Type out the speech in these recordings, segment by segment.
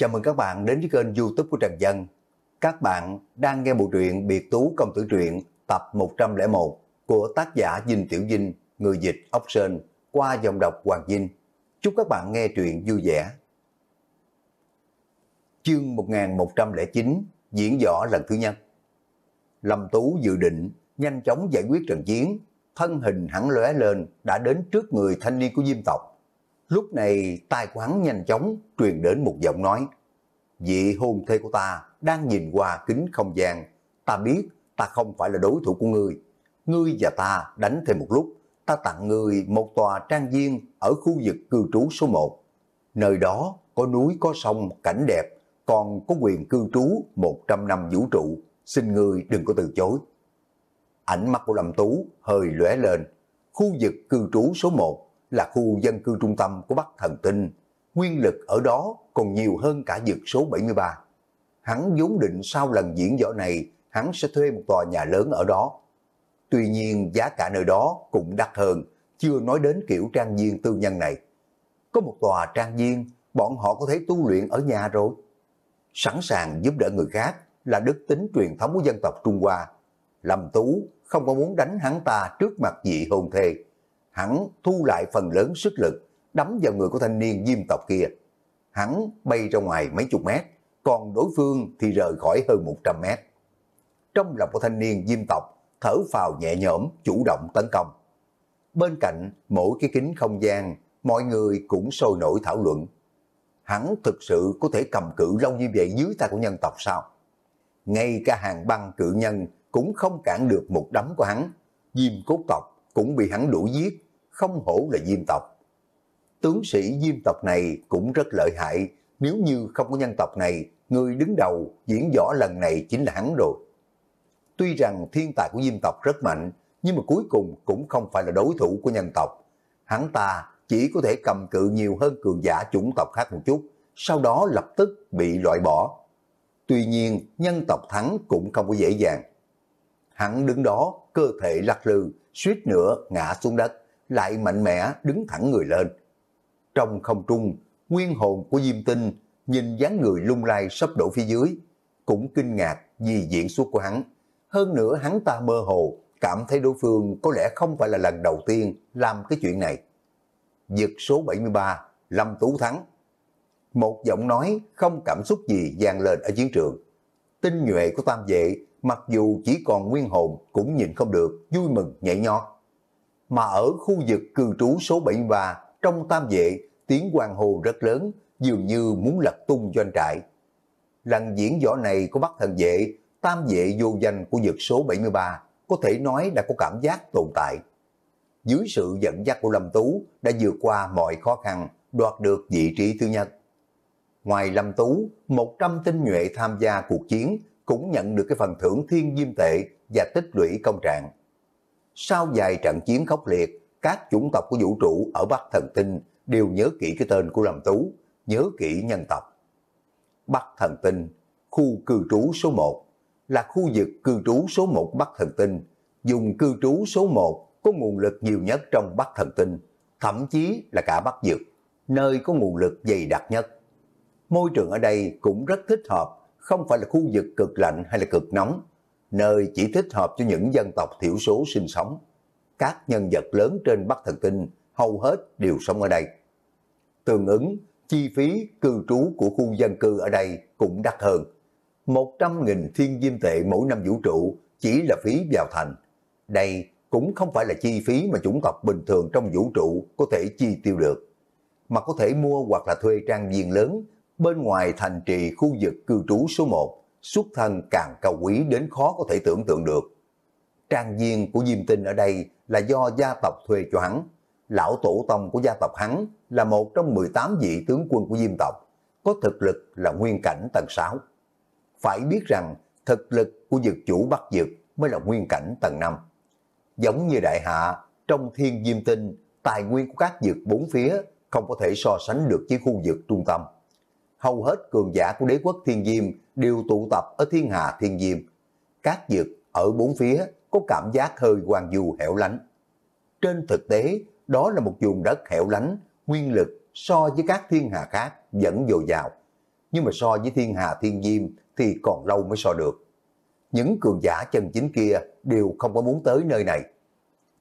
Chào mừng các bạn đến với kênh youtube của Trần Dân. Các bạn đang nghe bộ truyện Biệt Tú Công Tử Truyện tập 101 của tác giả Dinh Tiểu Dinh, người dịch Ốc Sơn, qua dòng đọc Hoàng Dinh. Chúc các bạn nghe truyện vui vẻ. Chương 1109, diễn võ lần thứ nhất. Lâm Tú dự định nhanh chóng giải quyết trận chiến, thân hình hẳn lóe lên đã đến trước người thanh niên của Diêm tộc. Lúc này tài khoản nhanh chóng truyền đến một giọng nói. Vị hôn thê của ta đang nhìn qua kính không gian. Ta biết ta không phải là đối thủ của ngươi. Ngươi và ta đánh thêm một lúc. Ta tặng ngươi một tòa trang viên ở khu vực cư trú số 1. Nơi đó có núi có sông cảnh đẹp. Còn có quyền cư trú 100 năm vũ trụ. Xin ngươi đừng có từ chối. Ánh mắt của Lâm Tú hơi lóe lên. Khu vực cư trú số 1 là khu dân cư trung tâm của Bắc Thần Tinh, nguyên lực ở đó còn nhiều hơn cả dược số 73. Hắn vốn định sau lần diễn võ này, hắn sẽ thuê một tòa nhà lớn ở đó. Tuy nhiên giá cả nơi đó cũng đắt hơn, chưa nói đến kiểu trang viên tư nhân này. Có một tòa trang viên, bọn họ có thể tu luyện ở nhà rồi. Sẵn sàng giúp đỡ người khác là đức tính truyền thống của dân tộc Trung Hoa. Lâm Tú không có muốn đánh hắn ta trước mặt dị hôn thề hắn thu lại phần lớn sức lực, đấm vào người của thanh niên diêm tộc kia. Hắn bay ra ngoài mấy chục mét, còn đối phương thì rời khỏi hơn 100 mét. Trong lòng của thanh niên diêm tộc, thở phào nhẹ nhõm, chủ động tấn công. Bên cạnh mỗi cái kính không gian, mọi người cũng sôi nổi thảo luận. Hắn thực sự có thể cầm cự lâu như vậy dưới tay của nhân tộc sao? Ngay cả hàng băng cự nhân cũng không cản được một đấm của hắn. Diêm cốt tộc cũng bị hắn đuổi giết, không hổ là diêm tộc. Tướng sĩ diêm tộc này cũng rất lợi hại, nếu như không có nhân tộc này, người đứng đầu diễn võ lần này chính là hắn rồi. Tuy rằng thiên tài của diêm tộc rất mạnh, nhưng mà cuối cùng cũng không phải là đối thủ của nhân tộc. Hắn ta chỉ có thể cầm cự nhiều hơn cường giả chủng tộc khác một chút, sau đó lập tức bị loại bỏ. Tuy nhiên, nhân tộc thắng cũng không có dễ dàng. Hắn đứng đó, cơ thể lắc lư, suýt nữa ngã xuống đất lại mạnh mẽ đứng thẳng người lên. Trong không trung, nguyên hồn của Diêm Tinh nhìn dáng người lung lay sắp đổ phía dưới, cũng kinh ngạc vì diễn xuất của hắn. Hơn nữa hắn ta mơ hồ, cảm thấy đối phương có lẽ không phải là lần đầu tiên làm cái chuyện này. dực số 73, Lâm Tú Thắng. Một giọng nói không cảm xúc gì vang lên ở chiến trường. Tinh nhuệ của tam vệ, mặc dù chỉ còn nguyên hồn cũng nhìn không được, vui mừng nhảy nhót mà ở khu vực cư trú số 73 trong tam vệ tiếng hoàng hồ rất lớn, dường như muốn lật tung doanh trại. Lần diễn võ này của bắt Thần Vệ, tam vệ vô danh của vực số 73 có thể nói đã có cảm giác tồn tại. Dưới sự dẫn dắt của Lâm Tú đã vượt qua mọi khó khăn, đoạt được vị trí thứ nhất. Ngoài Lâm Tú, 100 tinh nhuệ tham gia cuộc chiến cũng nhận được cái phần thưởng thiên diêm tệ và tích lũy công trạng. Sau vài trận chiến khốc liệt, các chủng tộc của vũ trụ ở Bắc Thần Tinh đều nhớ kỹ cái tên của Lâm Tú, nhớ kỹ nhân tộc. Bắc Thần Tinh, khu cư trú số 1, là khu vực cư trú số 1 Bắc Thần Tinh, dùng cư trú số 1 có nguồn lực nhiều nhất trong Bắc Thần Tinh, thậm chí là cả Bắc Dược, nơi có nguồn lực dày đặc nhất. Môi trường ở đây cũng rất thích hợp, không phải là khu vực cực lạnh hay là cực nóng, nơi chỉ thích hợp cho những dân tộc thiểu số sinh sống. Các nhân vật lớn trên Bắc Thần Kinh hầu hết đều sống ở đây. Tương ứng, chi phí cư trú của khu dân cư ở đây cũng đắt hơn. 100.000 thiên diêm tệ mỗi năm vũ trụ chỉ là phí vào thành. Đây cũng không phải là chi phí mà chủng tộc bình thường trong vũ trụ có thể chi tiêu được, mà có thể mua hoặc là thuê trang viên lớn bên ngoài thành trì khu vực cư trú số 1 xuất thân càng cao quý đến khó có thể tưởng tượng được. Trang viên của Diêm Tinh ở đây là do gia tộc thuê cho hắn. Lão tổ tông của gia tộc hắn là một trong 18 vị tướng quân của Diêm tộc, có thực lực là nguyên cảnh tầng 6. Phải biết rằng thực lực của dược chủ Bắc Dược mới là nguyên cảnh tầng 5. Giống như đại hạ, trong thiên Diêm Tinh, tài nguyên của các dược bốn phía không có thể so sánh được với khu vực trung tâm hầu hết cường giả của đế quốc thiên diêm đều tụ tập ở thiên hà thiên diêm. Các dực ở bốn phía có cảm giác hơi hoàng du hẻo lánh. Trên thực tế, đó là một vùng đất hẻo lánh, nguyên lực so với các thiên hà khác vẫn dồi dào. Nhưng mà so với thiên hà thiên diêm thì còn lâu mới so được. Những cường giả chân chính kia đều không có muốn tới nơi này.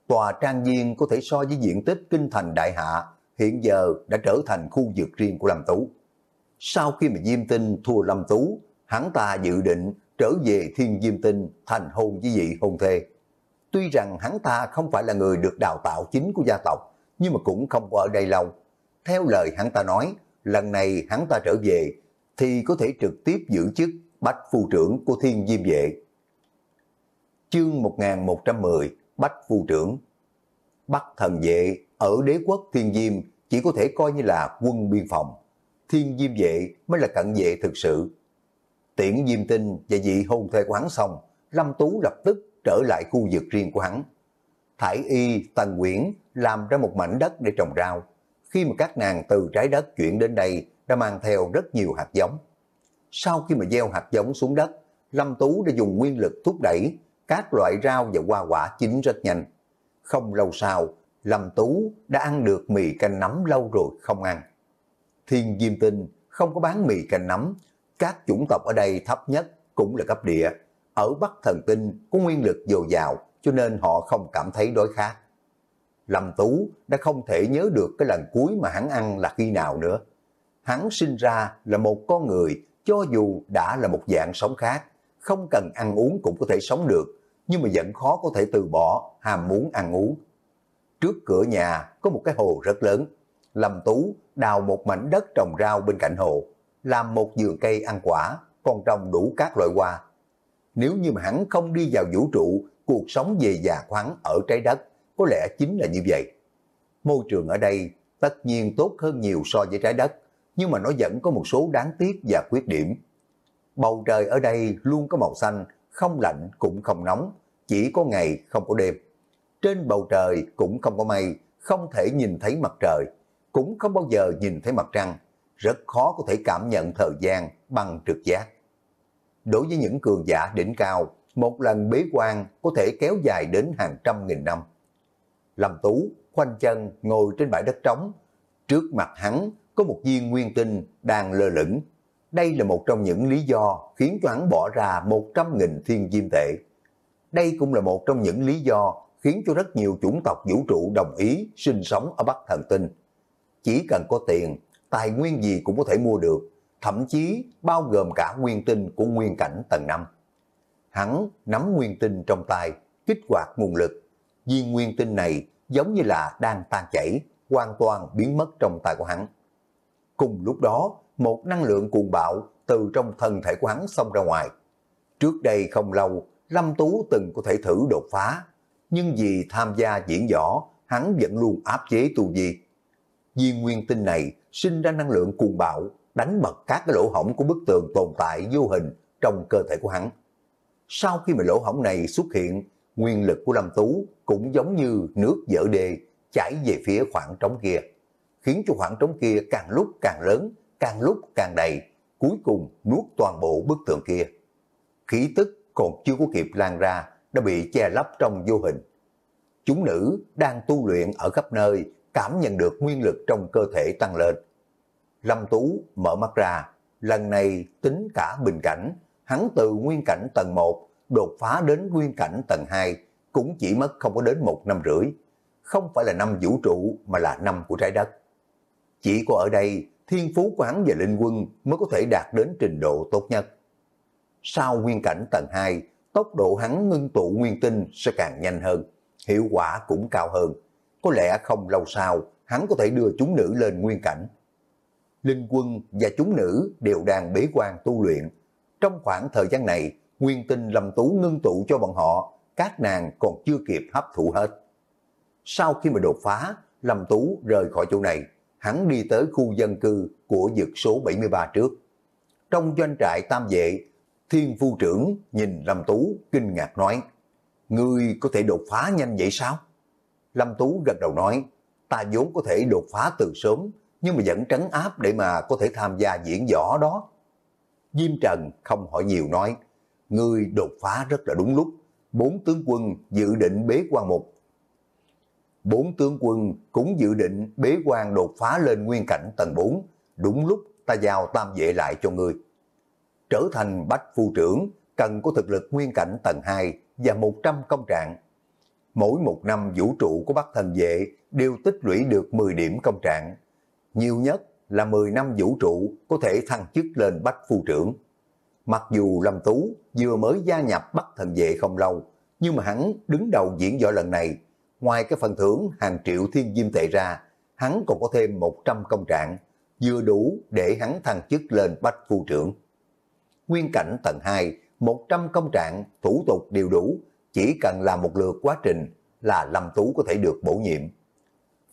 Tòa trang viên có thể so với diện tích kinh thành đại hạ hiện giờ đã trở thành khu vực riêng của Lâm Tú sau khi mà Diêm Tinh thua Lâm Tú, hắn ta dự định trở về Thiên Diêm Tinh thành hôn với vị hôn thê. Tuy rằng hắn ta không phải là người được đào tạo chính của gia tộc, nhưng mà cũng không có ở đây lâu. Theo lời hắn ta nói, lần này hắn ta trở về thì có thể trực tiếp giữ chức Bách Phu Trưởng của Thiên Diêm Vệ. Chương 1110 Bách Phu Trưởng Bắc Thần Vệ ở đế quốc Thiên Diêm chỉ có thể coi như là quân biên phòng thiên diêm vệ mới là cận vệ thực sự. Tiễn diêm tinh và dị hôn thê của hắn xong, Lâm Tú lập tức trở lại khu vực riêng của hắn. Thải y, tần quyển làm ra một mảnh đất để trồng rau. Khi mà các nàng từ trái đất chuyển đến đây đã mang theo rất nhiều hạt giống. Sau khi mà gieo hạt giống xuống đất, Lâm Tú đã dùng nguyên lực thúc đẩy các loại rau và hoa quả chín rất nhanh. Không lâu sau, Lâm Tú đã ăn được mì canh nấm lâu rồi không ăn thiên diêm tinh không có bán mì canh nấm. Các chủng tộc ở đây thấp nhất cũng là cấp địa. Ở Bắc Thần Tinh có nguyên lực dồi dào cho nên họ không cảm thấy đói khát. Lâm Tú đã không thể nhớ được cái lần cuối mà hắn ăn là khi nào nữa. Hắn sinh ra là một con người cho dù đã là một dạng sống khác, không cần ăn uống cũng có thể sống được, nhưng mà vẫn khó có thể từ bỏ ham muốn ăn uống. Trước cửa nhà có một cái hồ rất lớn, Lâm Tú đào một mảnh đất trồng rau bên cạnh hồ, làm một vườn cây ăn quả, còn trồng đủ các loại hoa. Nếu như mà hắn không đi vào vũ trụ, cuộc sống về già khoáng ở trái đất có lẽ chính là như vậy. Môi trường ở đây tất nhiên tốt hơn nhiều so với trái đất, nhưng mà nó vẫn có một số đáng tiếc và khuyết điểm. Bầu trời ở đây luôn có màu xanh, không lạnh cũng không nóng, chỉ có ngày không có đêm. Trên bầu trời cũng không có mây, không thể nhìn thấy mặt trời cũng không bao giờ nhìn thấy mặt trăng, rất khó có thể cảm nhận thời gian bằng trực giác. Đối với những cường giả đỉnh cao, một lần bế quan có thể kéo dài đến hàng trăm nghìn năm. Lâm Tú khoanh chân ngồi trên bãi đất trống, trước mặt hắn có một viên nguyên tinh đang lơ lửng. Đây là một trong những lý do khiến cho hắn bỏ ra 100.000 thiên diêm tệ. Đây cũng là một trong những lý do khiến cho rất nhiều chủng tộc vũ trụ đồng ý sinh sống ở Bắc Thần Tinh chỉ cần có tiền, tài nguyên gì cũng có thể mua được, thậm chí bao gồm cả nguyên tinh của nguyên cảnh tầng 5. Hắn nắm nguyên tinh trong tay, kích hoạt nguồn lực. Viên nguyên tinh này giống như là đang tan chảy, hoàn toàn biến mất trong tay của hắn. Cùng lúc đó, một năng lượng cuồng bạo từ trong thân thể của hắn xông ra ngoài. Trước đây không lâu, Lâm Tú từng có thể thử đột phá, nhưng vì tham gia diễn võ, hắn vẫn luôn áp chế tu vi viên nguyên tinh này sinh ra năng lượng cuồng bạo, đánh bật các cái lỗ hổng của bức tường tồn tại vô hình trong cơ thể của hắn. Sau khi mà lỗ hổng này xuất hiện, nguyên lực của Lâm Tú cũng giống như nước dở đề chảy về phía khoảng trống kia, khiến cho khoảng trống kia càng lúc càng lớn, càng lúc càng đầy, cuối cùng nuốt toàn bộ bức tường kia. Khí tức còn chưa có kịp lan ra, đã bị che lấp trong vô hình. Chúng nữ đang tu luyện ở khắp nơi, cảm nhận được nguyên lực trong cơ thể tăng lên. Lâm Tú mở mắt ra, lần này tính cả bình cảnh, hắn từ nguyên cảnh tầng 1 đột phá đến nguyên cảnh tầng 2 cũng chỉ mất không có đến một năm rưỡi. Không phải là năm vũ trụ mà là năm của trái đất. Chỉ có ở đây, thiên phú của hắn và linh quân mới có thể đạt đến trình độ tốt nhất. Sau nguyên cảnh tầng 2, tốc độ hắn ngưng tụ nguyên tinh sẽ càng nhanh hơn, hiệu quả cũng cao hơn có lẽ không lâu sau hắn có thể đưa chúng nữ lên nguyên cảnh. Linh quân và chúng nữ đều đang bế quan tu luyện. Trong khoảng thời gian này, nguyên tinh lâm tú ngưng tụ cho bọn họ, các nàng còn chưa kịp hấp thụ hết. Sau khi mà đột phá, Lâm Tú rời khỏi chỗ này, hắn đi tới khu dân cư của dực số 73 trước. Trong doanh trại tam vệ, thiên phu trưởng nhìn Lâm Tú kinh ngạc nói, Ngươi có thể đột phá nhanh vậy sao? Lâm Tú gật đầu nói, ta vốn có thể đột phá từ sớm, nhưng mà vẫn trấn áp để mà có thể tham gia diễn võ đó. Diêm Trần không hỏi nhiều nói, ngươi đột phá rất là đúng lúc, bốn tướng quân dự định bế quan một. Bốn tướng quân cũng dự định bế quan đột phá lên nguyên cảnh tầng 4, đúng lúc ta giao tam vệ lại cho ngươi. Trở thành bách phu trưởng, cần có thực lực nguyên cảnh tầng 2 và 100 công trạng mỗi một năm vũ trụ của Bắc Thần Vệ đều tích lũy được 10 điểm công trạng. Nhiều nhất là 10 năm vũ trụ có thể thăng chức lên Bách Phu Trưởng. Mặc dù Lâm Tú vừa mới gia nhập Bắc Thần Vệ không lâu, nhưng mà hắn đứng đầu diễn võ lần này. Ngoài cái phần thưởng hàng triệu thiên diêm tệ ra, hắn còn có thêm 100 công trạng, vừa đủ để hắn thăng chức lên Bách Phu Trưởng. Nguyên cảnh tầng 2, 100 công trạng, thủ tục đều đủ chỉ cần làm một lượt quá trình là Lâm Tú có thể được bổ nhiệm.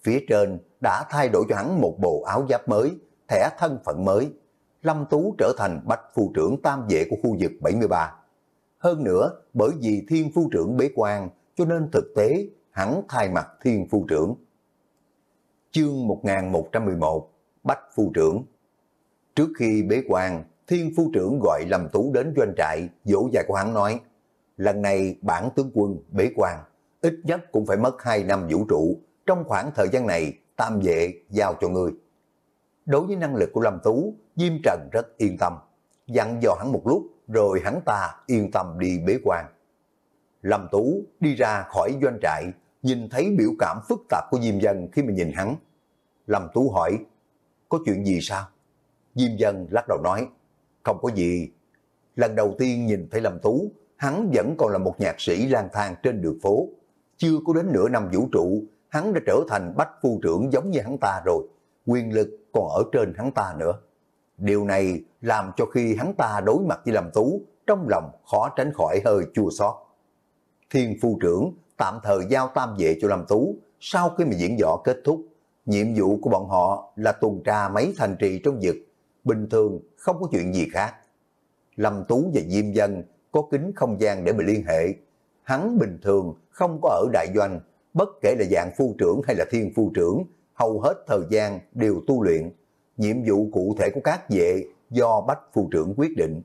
Phía trên đã thay đổi cho hắn một bộ áo giáp mới, thẻ thân phận mới. Lâm Tú trở thành bách phu trưởng tam vệ của khu vực 73. Hơn nữa, bởi vì thiên phu trưởng bế quan, cho nên thực tế hắn thay mặt thiên phu trưởng. Chương 1111 Bách phu trưởng Trước khi bế quan, thiên phu trưởng gọi Lâm Tú đến doanh trại, dỗ dài của hắn nói – lần này bản tướng quân bế quan, ít nhất cũng phải mất 2 năm vũ trụ, trong khoảng thời gian này tam vệ giao cho người. Đối với năng lực của Lâm Tú, Diêm Trần rất yên tâm, dặn dò hắn một lúc rồi hắn ta yên tâm đi bế quan. Lâm Tú đi ra khỏi doanh trại, nhìn thấy biểu cảm phức tạp của Diêm Dân khi mà nhìn hắn. Lâm Tú hỏi, có chuyện gì sao? Diêm Dân lắc đầu nói, không có gì. Lần đầu tiên nhìn thấy Lâm Tú, hắn vẫn còn là một nhạc sĩ lang thang trên đường phố. Chưa có đến nửa năm vũ trụ, hắn đã trở thành bách phu trưởng giống như hắn ta rồi. Quyền lực còn ở trên hắn ta nữa. Điều này làm cho khi hắn ta đối mặt với Lâm Tú, trong lòng khó tránh khỏi hơi chua xót. Thiên phu trưởng tạm thời giao tam vệ cho Lâm Tú sau khi mà diễn võ kết thúc. Nhiệm vụ của bọn họ là tuần tra mấy thành trì trong vực, bình thường không có chuyện gì khác. Lâm Tú và Diêm Dân có kính không gian để mà liên hệ. Hắn bình thường không có ở đại doanh, bất kể là dạng phu trưởng hay là thiên phu trưởng, hầu hết thời gian đều tu luyện. Nhiệm vụ cụ thể của các vệ do bách phu trưởng quyết định.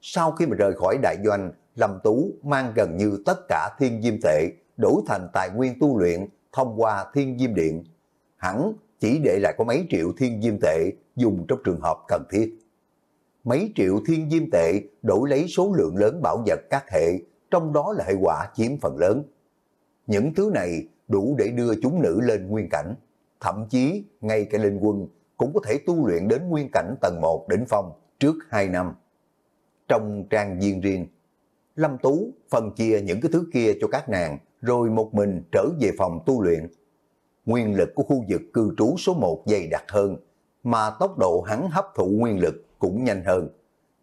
Sau khi mà rời khỏi đại doanh, Lâm Tú mang gần như tất cả thiên diêm tệ đổi thành tài nguyên tu luyện thông qua thiên diêm điện. Hắn chỉ để lại có mấy triệu thiên diêm tệ dùng trong trường hợp cần thiết mấy triệu thiên diêm tệ đổi lấy số lượng lớn bảo vật các hệ, trong đó là hệ quả chiếm phần lớn. Những thứ này đủ để đưa chúng nữ lên nguyên cảnh, thậm chí ngay cả linh quân cũng có thể tu luyện đến nguyên cảnh tầng 1 đỉnh phong trước 2 năm. Trong trang viên riêng, Lâm Tú phân chia những cái thứ kia cho các nàng, rồi một mình trở về phòng tu luyện. Nguyên lực của khu vực cư trú số 1 dày đặc hơn, mà tốc độ hắn hấp thụ nguyên lực cũng nhanh hơn.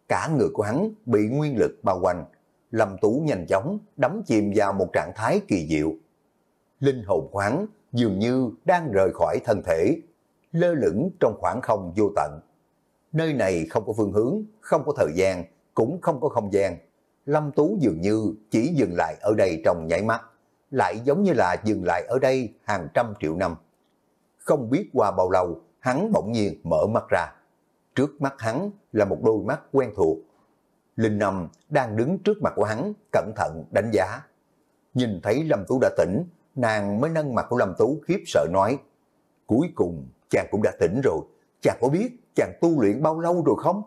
Cả người của hắn bị nguyên lực bao quanh, Lâm Tú nhanh chóng đắm chìm vào một trạng thái kỳ diệu. Linh hồn của hắn dường như đang rời khỏi thân thể, lơ lửng trong khoảng không vô tận. Nơi này không có phương hướng, không có thời gian, cũng không có không gian. Lâm Tú dường như chỉ dừng lại ở đây trong nhảy mắt, lại giống như là dừng lại ở đây hàng trăm triệu năm. Không biết qua bao lâu, hắn bỗng nhiên mở mắt ra. Trước mắt hắn là một đôi mắt quen thuộc. Linh Năm đang đứng trước mặt của hắn, cẩn thận đánh giá. Nhìn thấy Lâm Tú đã tỉnh, nàng mới nâng mặt của Lâm Tú khiếp sợ nói. Cuối cùng, chàng cũng đã tỉnh rồi. Chàng có biết chàng tu luyện bao lâu rồi không?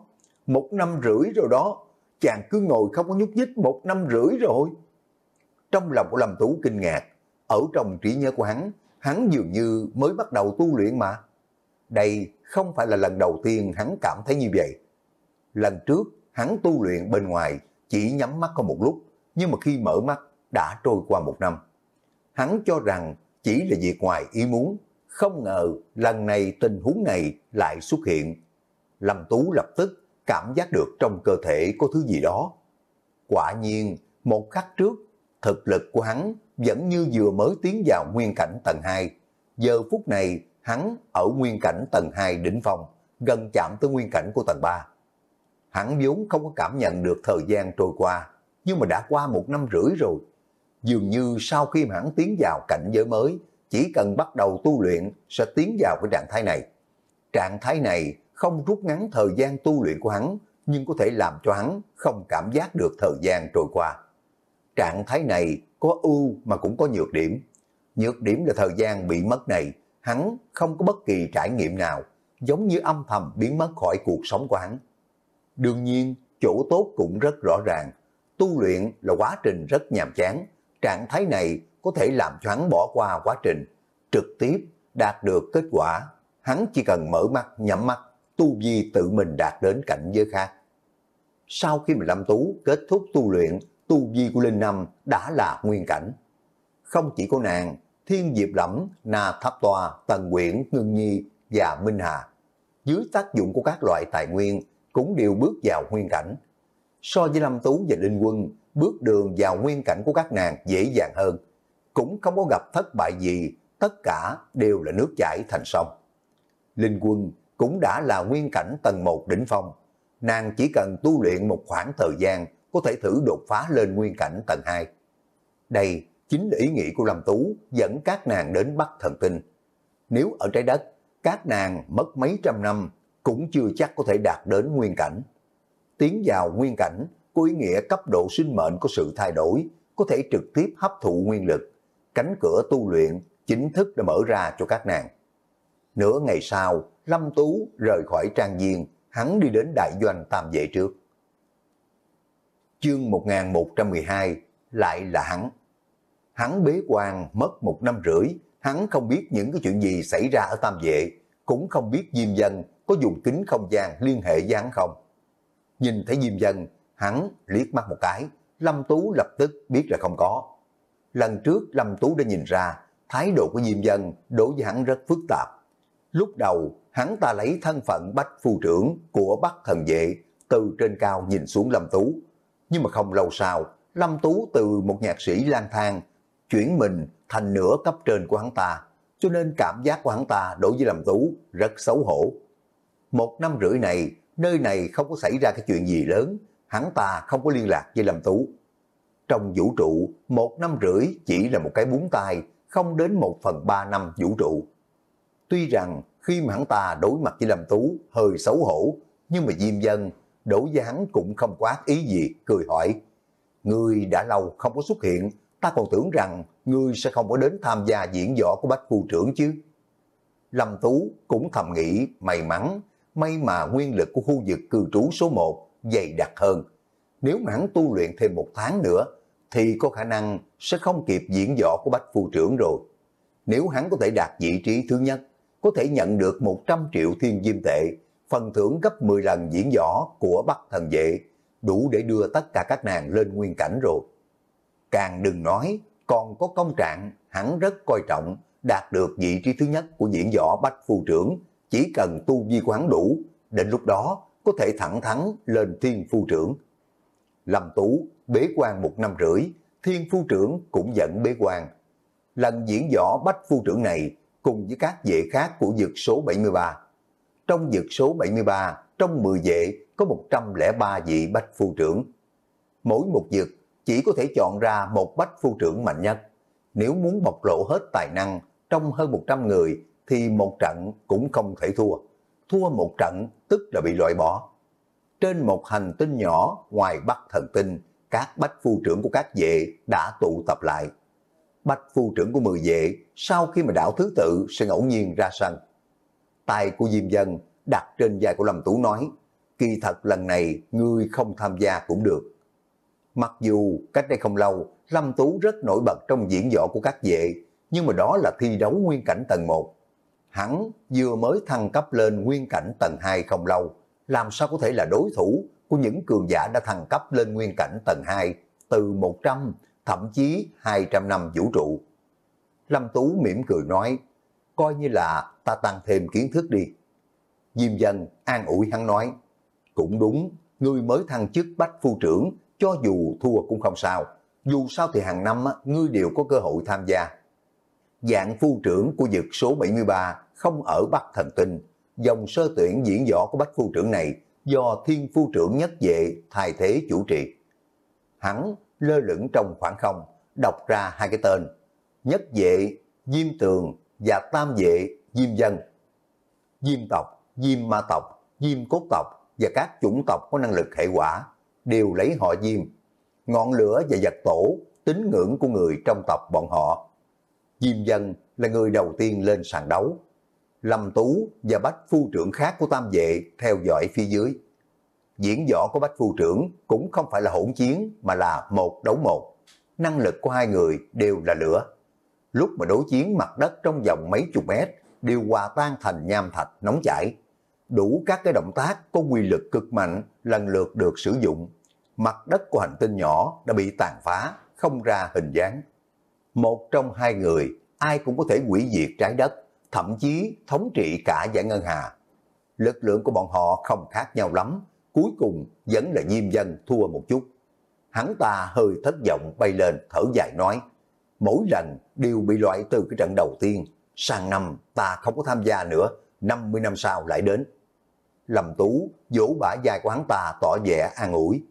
Một năm rưỡi rồi đó. Chàng cứ ngồi không có nhúc nhích một năm rưỡi rồi. Trong lòng của Lâm Tú kinh ngạc, ở trong trí nhớ của hắn, hắn dường như mới bắt đầu tu luyện mà. Đây không phải là lần đầu tiên hắn cảm thấy như vậy. Lần trước, hắn tu luyện bên ngoài, chỉ nhắm mắt có một lúc, nhưng mà khi mở mắt, đã trôi qua một năm. Hắn cho rằng chỉ là việc ngoài ý muốn, không ngờ lần này tình huống này lại xuất hiện. Lâm Tú lập tức cảm giác được trong cơ thể có thứ gì đó. Quả nhiên, một khắc trước, thực lực của hắn vẫn như vừa mới tiến vào nguyên cảnh tầng 2. Giờ phút này hắn ở nguyên cảnh tầng 2 đỉnh phong, gần chạm tới nguyên cảnh của tầng 3. Hắn vốn không có cảm nhận được thời gian trôi qua, nhưng mà đã qua một năm rưỡi rồi. Dường như sau khi hắn tiến vào cảnh giới mới, chỉ cần bắt đầu tu luyện sẽ tiến vào cái trạng thái này. Trạng thái này không rút ngắn thời gian tu luyện của hắn, nhưng có thể làm cho hắn không cảm giác được thời gian trôi qua. Trạng thái này có ưu mà cũng có nhược điểm. Nhược điểm là thời gian bị mất này hắn không có bất kỳ trải nghiệm nào, giống như âm thầm biến mất khỏi cuộc sống của hắn. Đương nhiên, chỗ tốt cũng rất rõ ràng, tu luyện là quá trình rất nhàm chán, trạng thái này có thể làm cho hắn bỏ qua quá trình, trực tiếp đạt được kết quả, hắn chỉ cần mở mắt nhắm mắt, tu vi tự mình đạt đến cảnh giới khác. Sau khi lâm tú kết thúc tu luyện, tu vi của Linh Năm đã là nguyên cảnh. Không chỉ của nàng, Thiên Diệp Lẫm, Na Tháp tòa, Tần Quyển, Ngưng Nhi và Minh Hà. Dưới tác dụng của các loại tài nguyên cũng đều bước vào nguyên cảnh. So với Lâm Tú và Linh Quân, bước đường vào nguyên cảnh của các nàng dễ dàng hơn. Cũng không có gặp thất bại gì, tất cả đều là nước chảy thành sông. Linh Quân cũng đã là nguyên cảnh tầng 1 đỉnh phong. Nàng chỉ cần tu luyện một khoảng thời gian có thể thử đột phá lên nguyên cảnh tầng 2. Đây Chính là ý nghĩ của Lâm Tú dẫn các nàng đến Bắc Thần Tinh. Nếu ở trái đất, các nàng mất mấy trăm năm cũng chưa chắc có thể đạt đến nguyên cảnh. Tiến vào nguyên cảnh có ý nghĩa cấp độ sinh mệnh có sự thay đổi, có thể trực tiếp hấp thụ nguyên lực. Cánh cửa tu luyện chính thức đã mở ra cho các nàng. Nửa ngày sau, Lâm Tú rời khỏi trang viên, hắn đi đến đại doanh tam vệ trước. Chương 1112 lại là hắn hắn bế quan mất một năm rưỡi, hắn không biết những cái chuyện gì xảy ra ở Tam Vệ, cũng không biết Diêm Dân có dùng kính không gian liên hệ với hắn không. Nhìn thấy Diêm Dân, hắn liếc mắt một cái, Lâm Tú lập tức biết là không có. Lần trước Lâm Tú đã nhìn ra, thái độ của Diêm Dân đối với hắn rất phức tạp. Lúc đầu, hắn ta lấy thân phận bách phù trưởng của Bắc Thần Vệ từ trên cao nhìn xuống Lâm Tú. Nhưng mà không lâu sau, Lâm Tú từ một nhạc sĩ lang thang chuyển mình thành nửa cấp trên của hắn ta, cho nên cảm giác của hắn ta đối với Lâm tú rất xấu hổ. Một năm rưỡi này, nơi này không có xảy ra cái chuyện gì lớn, hắn ta không có liên lạc với Lâm tú. Trong vũ trụ, một năm rưỡi chỉ là một cái búng tay, không đến một phần ba năm vũ trụ. Tuy rằng khi mà hắn ta đối mặt với Lâm Tú hơi xấu hổ, nhưng mà Diêm Dân đối với hắn cũng không quá ý gì, cười hỏi. người đã lâu không có xuất hiện, ta còn tưởng rằng ngươi sẽ không có đến tham gia diễn võ của bách phu trưởng chứ. Lâm Tú cũng thầm nghĩ may mắn, may mà nguyên lực của khu vực cư trú số 1 dày đặc hơn. Nếu mà hắn tu luyện thêm một tháng nữa, thì có khả năng sẽ không kịp diễn võ của bách phu trưởng rồi. Nếu hắn có thể đạt vị trí thứ nhất, có thể nhận được 100 triệu thiên diêm tệ, phần thưởng gấp 10 lần diễn võ của Bắc Thần Vệ, đủ để đưa tất cả các nàng lên nguyên cảnh rồi. Càng đừng nói, còn có công trạng hắn rất coi trọng, đạt được vị trí thứ nhất của diễn võ bách phu trưởng, chỉ cần tu vi quán đủ, đến lúc đó có thể thẳng thắng lên thiên phu trưởng. Lâm Tú bế quan một năm rưỡi, thiên phu trưởng cũng dẫn bế quan. Lần diễn võ bách phu trưởng này cùng với các vệ khác của dược số 73. Trong dược số 73, trong 10 vệ có 103 vị bách phu trưởng. Mỗi một dược chỉ có thể chọn ra một bách phu trưởng mạnh nhất. Nếu muốn bộc lộ hết tài năng trong hơn 100 người thì một trận cũng không thể thua. Thua một trận tức là bị loại bỏ. Trên một hành tinh nhỏ ngoài Bắc Thần Tinh, các bách phu trưởng của các vệ đã tụ tập lại. Bách phu trưởng của 10 vệ sau khi mà đảo thứ tự sẽ ngẫu nhiên ra sân. tài của Diêm Dân đặt trên vai của Lâm Tú nói, kỳ thật lần này ngươi không tham gia cũng được Mặc dù cách đây không lâu, Lâm Tú rất nổi bật trong diễn võ của các vệ, nhưng mà đó là thi đấu nguyên cảnh tầng 1. Hắn vừa mới thăng cấp lên nguyên cảnh tầng 2 không lâu, làm sao có thể là đối thủ của những cường giả đã thăng cấp lên nguyên cảnh tầng 2 từ 100, thậm chí 200 năm vũ trụ. Lâm Tú mỉm cười nói, coi như là ta tăng thêm kiến thức đi. Diêm dân an ủi hắn nói, cũng đúng, ngươi mới thăng chức bách phu trưởng cho dù thua cũng không sao. Dù sao thì hàng năm á, ngươi đều có cơ hội tham gia. Dạng phu trưởng của dực số 73 không ở Bắc Thần Tinh. Dòng sơ tuyển diễn võ của Bách Phu trưởng này do Thiên Phu trưởng nhất vệ thay thế chủ trì. Hắn lơ lửng trong khoảng không, đọc ra hai cái tên. Nhất vệ Diêm Tường và Tam vệ Diêm Dân. Diêm tộc, Diêm ma tộc, Diêm cốt tộc và các chủng tộc có năng lực hệ quả đều lấy họ Diêm. Ngọn lửa và giặc tổ, tín ngưỡng của người trong tộc bọn họ. Diêm Dân là người đầu tiên lên sàn đấu. Lâm Tú và Bách Phu Trưởng khác của Tam Vệ theo dõi phía dưới. Diễn võ của Bách Phu Trưởng cũng không phải là hỗn chiến mà là một đấu một. Năng lực của hai người đều là lửa. Lúc mà đối chiến mặt đất trong vòng mấy chục mét đều hòa tan thành nham thạch nóng chảy. Đủ các cái động tác có quy lực cực mạnh lần lượt được sử dụng mặt đất của hành tinh nhỏ đã bị tàn phá, không ra hình dáng. Một trong hai người, ai cũng có thể hủy diệt trái đất, thậm chí thống trị cả giải ngân hà. Lực lượng của bọn họ không khác nhau lắm, cuối cùng vẫn là diêm dân thua một chút. Hắn ta hơi thất vọng bay lên thở dài nói, mỗi lần đều bị loại từ cái trận đầu tiên, sang năm ta không có tham gia nữa, 50 năm sau lại đến. Lâm Tú vỗ bả dài của hắn ta tỏ vẻ an ủi.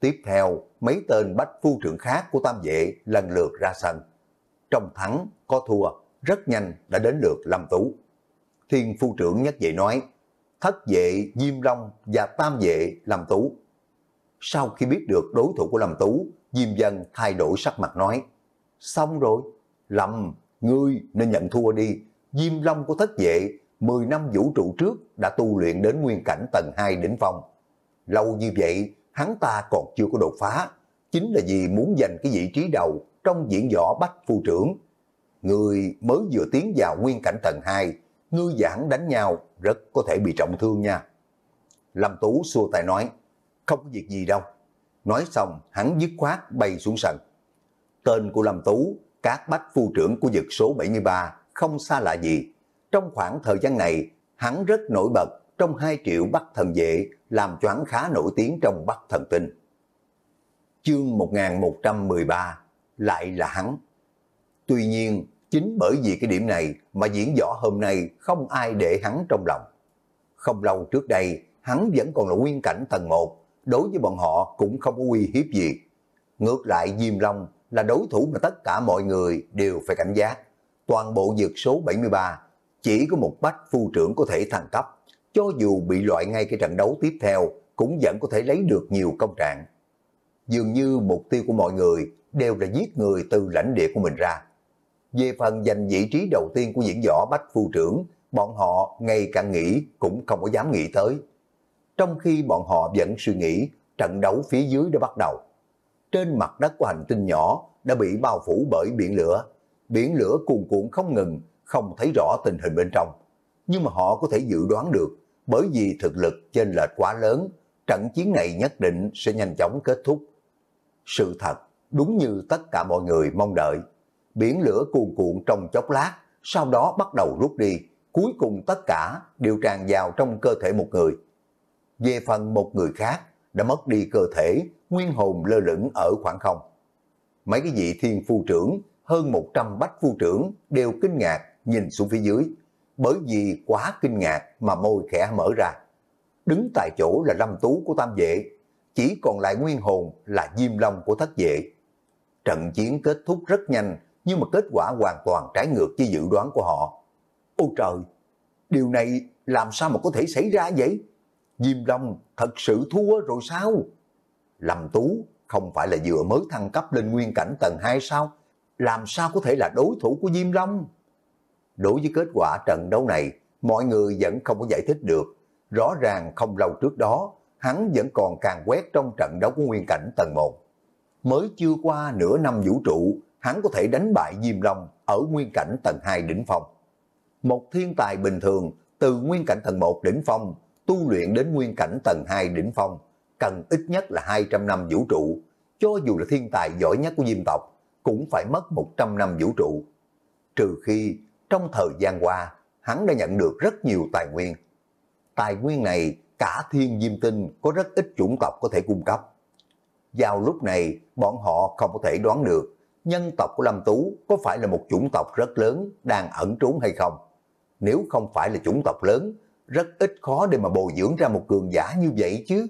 Tiếp theo, mấy tên bách phu trưởng khác của tam vệ lần lượt ra sân. Trong thắng, có thua, rất nhanh đã đến lượt Lâm Tú. Thiên phu trưởng nhất vệ nói, thất vệ Diêm Long và tam vệ Lâm Tú. Sau khi biết được đối thủ của Lâm Tú, Diêm Dân thay đổi sắc mặt nói, xong rồi, Lâm, ngươi nên nhận thua đi, Diêm Long của thất vệ 10 năm vũ trụ trước đã tu luyện đến nguyên cảnh tầng 2 đỉnh phong. Lâu như vậy hắn ta còn chưa có đột phá, chính là vì muốn giành cái vị trí đầu trong diễn võ bách phu trưởng. Người mới vừa tiến vào nguyên cảnh tầng 2, ngư giảng đánh nhau rất có thể bị trọng thương nha. Lâm Tú xua tay nói, không có việc gì đâu. Nói xong, hắn dứt khoát bay xuống sân. Tên của Lâm Tú, các bách phu trưởng của vực số 73 không xa lạ gì. Trong khoảng thời gian này, hắn rất nổi bật trong hai triệu bắt Thần Vệ làm choán khá nổi tiếng trong bắt Thần Tinh. Chương 1113 lại là hắn. Tuy nhiên, chính bởi vì cái điểm này mà diễn võ hôm nay không ai để hắn trong lòng. Không lâu trước đây, hắn vẫn còn là nguyên cảnh tầng 1, đối với bọn họ cũng không có uy hiếp gì. Ngược lại Diêm Long là đối thủ mà tất cả mọi người đều phải cảnh giác. Toàn bộ dược số 73, chỉ có một bách phu trưởng có thể thăng cấp cho dù bị loại ngay cái trận đấu tiếp theo, cũng vẫn có thể lấy được nhiều công trạng. Dường như mục tiêu của mọi người đều là giết người từ lãnh địa của mình ra. Về phần giành vị trí đầu tiên của diễn võ bách phu trưởng, bọn họ ngay cả nghĩ cũng không có dám nghĩ tới. Trong khi bọn họ vẫn suy nghĩ, trận đấu phía dưới đã bắt đầu. Trên mặt đất của hành tinh nhỏ đã bị bao phủ bởi biển lửa. Biển lửa cuồn cuộn không ngừng, không thấy rõ tình hình bên trong nhưng mà họ có thể dự đoán được bởi vì thực lực trên lệch quá lớn, trận chiến này nhất định sẽ nhanh chóng kết thúc. Sự thật, đúng như tất cả mọi người mong đợi, biển lửa cuồn cuộn trong chốc lát, sau đó bắt đầu rút đi, cuối cùng tất cả đều tràn vào trong cơ thể một người. Về phần một người khác, đã mất đi cơ thể, nguyên hồn lơ lửng ở khoảng không. Mấy cái vị thiên phu trưởng, hơn 100 bách phu trưởng đều kinh ngạc nhìn xuống phía dưới, bởi vì quá kinh ngạc mà môi khẽ mở ra. Đứng tại chỗ là lâm tú của tam vệ, chỉ còn lại nguyên hồn là diêm long của thất vệ. Trận chiến kết thúc rất nhanh, nhưng mà kết quả hoàn toàn trái ngược với dự đoán của họ. Ôi trời, điều này làm sao mà có thể xảy ra vậy? Diêm Long thật sự thua rồi sao? Lâm Tú không phải là vừa mới thăng cấp lên nguyên cảnh tầng 2 sao? Làm sao có thể là đối thủ của Diêm Long? đối với kết quả trận đấu này, mọi người vẫn không có giải thích được. Rõ ràng không lâu trước đó, hắn vẫn còn càng quét trong trận đấu của nguyên cảnh tầng 1. Mới chưa qua nửa năm vũ trụ, hắn có thể đánh bại Diêm Long ở nguyên cảnh tầng 2 đỉnh phong. Một thiên tài bình thường từ nguyên cảnh tầng 1 đỉnh phong tu luyện đến nguyên cảnh tầng 2 đỉnh phong cần ít nhất là 200 năm vũ trụ, cho dù là thiên tài giỏi nhất của Diêm tộc cũng phải mất 100 năm vũ trụ. Trừ khi trong thời gian qua, hắn đã nhận được rất nhiều tài nguyên. Tài nguyên này, cả thiên diêm tinh có rất ít chủng tộc có thể cung cấp. Vào lúc này, bọn họ không có thể đoán được nhân tộc của Lâm Tú có phải là một chủng tộc rất lớn đang ẩn trốn hay không. Nếu không phải là chủng tộc lớn, rất ít khó để mà bồi dưỡng ra một cường giả như vậy chứ.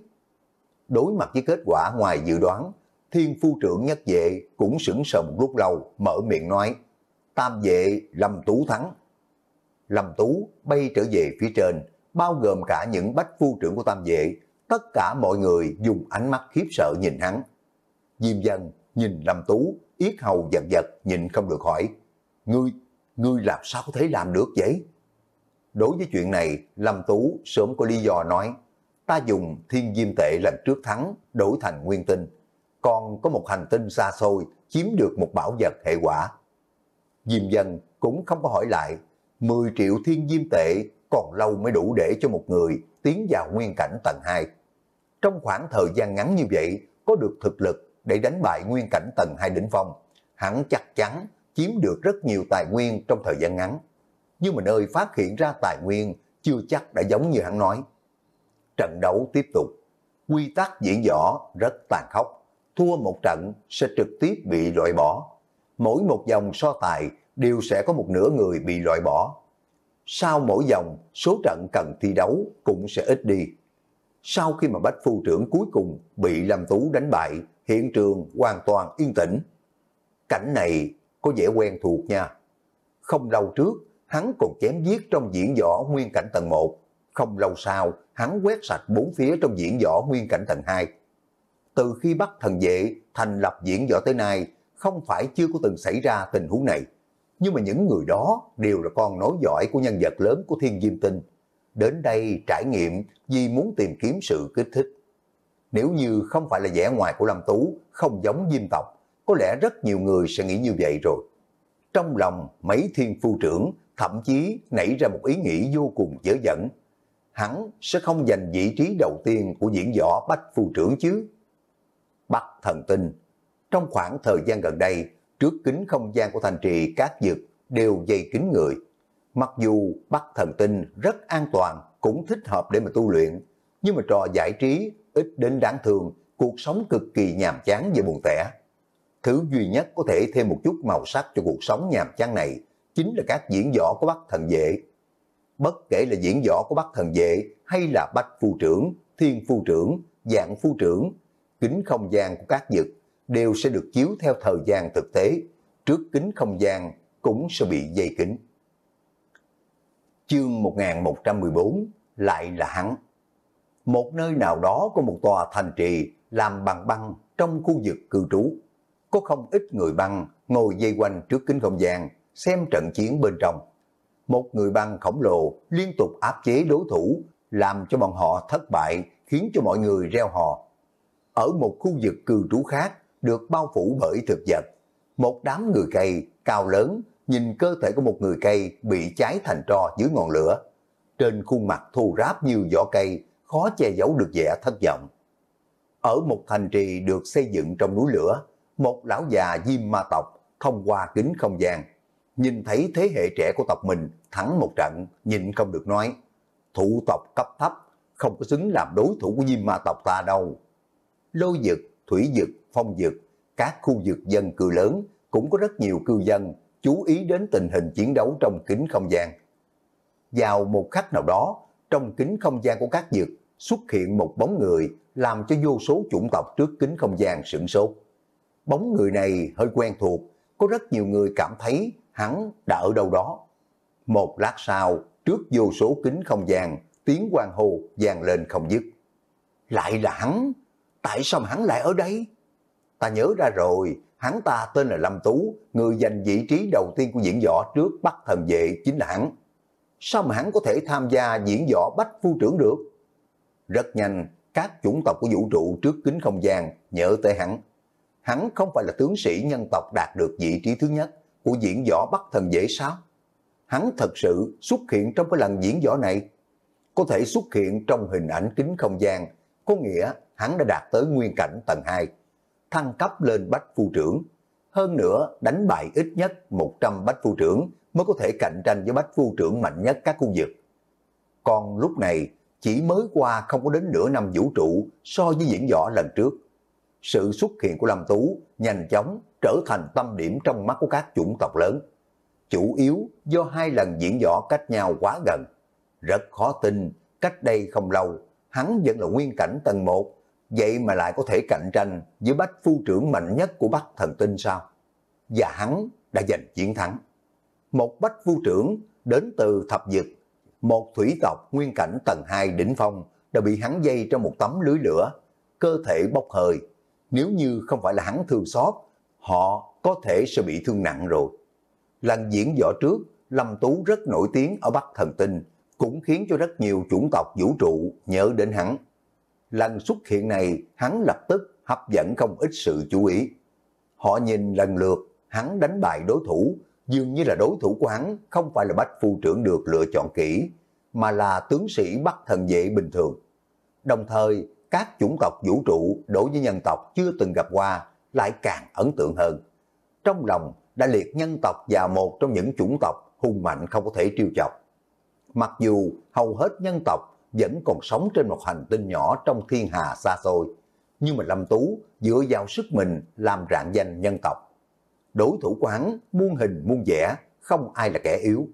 Đối mặt với kết quả ngoài dự đoán, thiên phu trưởng nhất vệ cũng sững sờ một lúc lâu, mở miệng nói – tam vệ Lâm Tú thắng. Lâm Tú bay trở về phía trên, bao gồm cả những bách phu trưởng của tam vệ, tất cả mọi người dùng ánh mắt khiếp sợ nhìn hắn. Diêm dân nhìn Lâm Tú, yết hầu giật giật, nhìn không được hỏi, ngươi, ngươi làm sao có thể làm được vậy? Đối với chuyện này, Lâm Tú sớm có lý do nói, ta dùng thiên diêm tệ lần trước thắng, đổi thành nguyên tinh. Còn có một hành tinh xa xôi, chiếm được một bảo vật hệ quả. Diêm dân cũng không có hỏi lại, 10 triệu thiên diêm tệ còn lâu mới đủ để cho một người tiến vào nguyên cảnh tầng 2. Trong khoảng thời gian ngắn như vậy, có được thực lực để đánh bại nguyên cảnh tầng 2 đỉnh phong, hẳn chắc chắn chiếm được rất nhiều tài nguyên trong thời gian ngắn. Nhưng mà nơi phát hiện ra tài nguyên chưa chắc đã giống như hắn nói. Trận đấu tiếp tục, quy tắc diễn võ rất tàn khốc, thua một trận sẽ trực tiếp bị loại bỏ mỗi một dòng so tài đều sẽ có một nửa người bị loại bỏ. Sau mỗi dòng, số trận cần thi đấu cũng sẽ ít đi. Sau khi mà Bách Phu trưởng cuối cùng bị Lâm Tú đánh bại, hiện trường hoàn toàn yên tĩnh. Cảnh này có vẻ quen thuộc nha. Không lâu trước, hắn còn chém giết trong diễn võ nguyên cảnh tầng 1. Không lâu sau, hắn quét sạch bốn phía trong diễn võ nguyên cảnh tầng 2. Từ khi bắt thần vệ thành lập diễn võ tới nay, không phải chưa có từng xảy ra tình huống này. Nhưng mà những người đó đều là con nối giỏi của nhân vật lớn của thiên diêm tinh. Đến đây trải nghiệm vì muốn tìm kiếm sự kích thích. Nếu như không phải là vẻ ngoài của Lâm Tú, không giống diêm tộc, có lẽ rất nhiều người sẽ nghĩ như vậy rồi. Trong lòng mấy thiên phu trưởng thậm chí nảy ra một ý nghĩ vô cùng dở dẫn. Hắn sẽ không giành vị trí đầu tiên của diễn võ Bách Phu Trưởng chứ. Bắc thần tinh trong khoảng thời gian gần đây, trước kính không gian của thành trì các dược đều dày kín người. Mặc dù bắt thần tinh rất an toàn, cũng thích hợp để mà tu luyện, nhưng mà trò giải trí ít đến đáng thường, cuộc sống cực kỳ nhàm chán và buồn tẻ. Thứ duy nhất có thể thêm một chút màu sắc cho cuộc sống nhàm chán này chính là các diễn võ của Bắc Thần Vệ. Bất kể là diễn võ của Bắc Thần Vệ hay là Bách Phu Trưởng, Thiên Phu Trưởng, Dạng Phu Trưởng, kính không gian của các dực đều sẽ được chiếu theo thời gian thực tế, trước kính không gian cũng sẽ bị dây kính. Chương 1114 lại là hắn. Một nơi nào đó có một tòa thành trì làm bằng băng trong khu vực cư trú. Có không ít người băng ngồi dây quanh trước kính không gian xem trận chiến bên trong. Một người băng khổng lồ liên tục áp chế đối thủ làm cho bọn họ thất bại khiến cho mọi người reo hò. Ở một khu vực cư trú khác được bao phủ bởi thực vật. Một đám người cây cao lớn nhìn cơ thể của một người cây bị cháy thành tro dưới ngọn lửa. Trên khuôn mặt thu ráp như vỏ cây, khó che giấu được vẻ thất vọng. Ở một thành trì được xây dựng trong núi lửa, một lão già diêm ma tộc thông qua kính không gian, nhìn thấy thế hệ trẻ của tộc mình thắng một trận, nhìn không được nói. Thủ tộc cấp thấp, không có xứng làm đối thủ của diêm ma tộc ta đâu. Lôi dực thủy dực, phong dực, các khu vực dân cư lớn cũng có rất nhiều cư dân chú ý đến tình hình chiến đấu trong kính không gian. Vào một khắc nào đó, trong kính không gian của các dực xuất hiện một bóng người làm cho vô số chủng tộc trước kính không gian sửng sốt. Bóng người này hơi quen thuộc, có rất nhiều người cảm thấy hắn đã ở đâu đó. Một lát sau, trước vô số kính không gian, tiếng quan hồ vang lên không dứt. Lại là hắn, tại sao hắn lại ở đây? Ta nhớ ra rồi, hắn ta tên là Lâm Tú, người giành vị trí đầu tiên của diễn võ trước Bắc Thần Vệ chính là hắn. Sao mà hắn có thể tham gia diễn võ Bách Phu Trưởng được? Rất nhanh, các chủng tộc của vũ trụ trước kính không gian nhớ tới hắn. Hắn không phải là tướng sĩ nhân tộc đạt được vị trí thứ nhất của diễn võ Bắc Thần Vệ sao? Hắn thật sự xuất hiện trong cái lần diễn võ này. Có thể xuất hiện trong hình ảnh kính không gian, có nghĩa hắn đã đạt tới nguyên cảnh tầng 2, thăng cấp lên bách phu trưởng. Hơn nữa, đánh bại ít nhất 100 bách phu trưởng mới có thể cạnh tranh với bách phu trưởng mạnh nhất các khu vực. Còn lúc này, chỉ mới qua không có đến nửa năm vũ trụ so với diễn võ lần trước. Sự xuất hiện của Lâm Tú nhanh chóng trở thành tâm điểm trong mắt của các chủng tộc lớn. Chủ yếu do hai lần diễn võ cách nhau quá gần. Rất khó tin, cách đây không lâu, hắn vẫn là nguyên cảnh tầng 1, vậy mà lại có thể cạnh tranh với bách phu trưởng mạnh nhất của Bắc thần tinh sao? Và hắn đã giành chiến thắng. Một bách phu trưởng đến từ thập dực, một thủy tộc nguyên cảnh tầng 2 đỉnh phong đã bị hắn dây trong một tấm lưới lửa, cơ thể bốc hơi. Nếu như không phải là hắn thương xót, họ có thể sẽ bị thương nặng rồi. Lần diễn võ trước, Lâm Tú rất nổi tiếng ở Bắc Thần Tinh, cũng khiến cho rất nhiều chủng tộc vũ trụ nhớ đến hắn. Lần xuất hiện này, hắn lập tức hấp dẫn không ít sự chú ý. Họ nhìn lần lượt, hắn đánh bại đối thủ, dường như là đối thủ của hắn không phải là bách phu trưởng được lựa chọn kỹ, mà là tướng sĩ bắt thần vệ bình thường. Đồng thời, các chủng tộc vũ trụ đối với nhân tộc chưa từng gặp qua lại càng ấn tượng hơn. Trong lòng đã liệt nhân tộc và một trong những chủng tộc hùng mạnh không có thể trêu chọc. Mặc dù hầu hết nhân tộc vẫn còn sống trên một hành tinh nhỏ trong thiên hà xa xôi. Nhưng mà Lâm Tú dựa vào sức mình làm rạng danh nhân tộc. Đối thủ của hắn muôn hình muôn vẻ, không ai là kẻ yếu.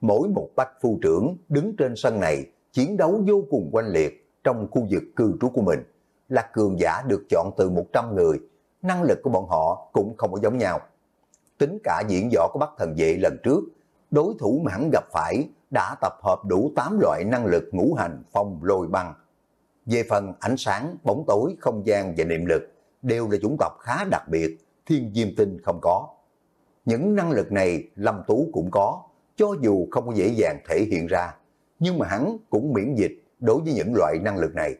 Mỗi một bách phu trưởng đứng trên sân này chiến đấu vô cùng quanh liệt trong khu vực cư trú của mình. Là cường giả được chọn từ 100 người, năng lực của bọn họ cũng không có giống nhau. Tính cả diễn võ của Bắc Thần Vệ lần trước, đối thủ mà hắn gặp phải đã tập hợp đủ 8 loại năng lực ngũ hành phong lôi băng. Về phần ánh sáng, bóng tối, không gian và niệm lực đều là chủng tộc khá đặc biệt, thiên diêm tinh không có. Những năng lực này Lâm Tú cũng có, cho dù không dễ dàng thể hiện ra, nhưng mà hắn cũng miễn dịch đối với những loại năng lực này.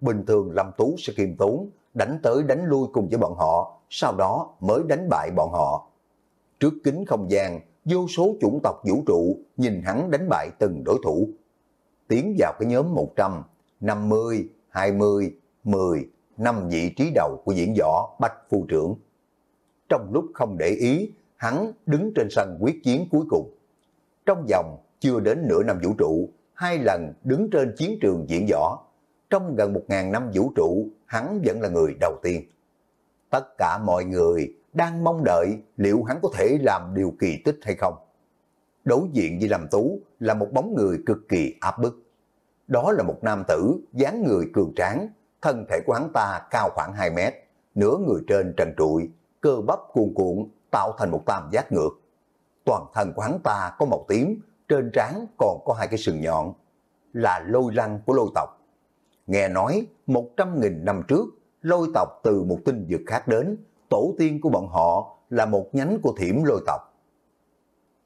Bình thường Lâm Tú sẽ kiềm tốn, đánh tới đánh lui cùng với bọn họ, sau đó mới đánh bại bọn họ. Trước kính không gian, vô số chủng tộc vũ trụ nhìn hắn đánh bại từng đối thủ. Tiến vào cái nhóm 100, 50, 20, 10, năm vị trí đầu của diễn võ Bách Phu Trưởng. Trong lúc không để ý, hắn đứng trên sân quyết chiến cuối cùng. Trong vòng chưa đến nửa năm vũ trụ, hai lần đứng trên chiến trường diễn võ. Trong gần 1.000 năm vũ trụ, hắn vẫn là người đầu tiên tất cả mọi người đang mong đợi liệu hắn có thể làm điều kỳ tích hay không. Đối diện với Lâm Tú là một bóng người cực kỳ áp bức. Đó là một nam tử, dáng người cường tráng, thân thể của hắn ta cao khoảng 2 mét, nửa người trên trần trụi, cơ bắp cuồn cuộn tạo thành một tam giác ngược. Toàn thân của hắn ta có màu tím, trên trán còn có hai cái sừng nhọn, là lôi lăng của lôi tộc. Nghe nói 100.000 năm trước lôi tộc từ một tinh vực khác đến, tổ tiên của bọn họ là một nhánh của thiểm lôi tộc.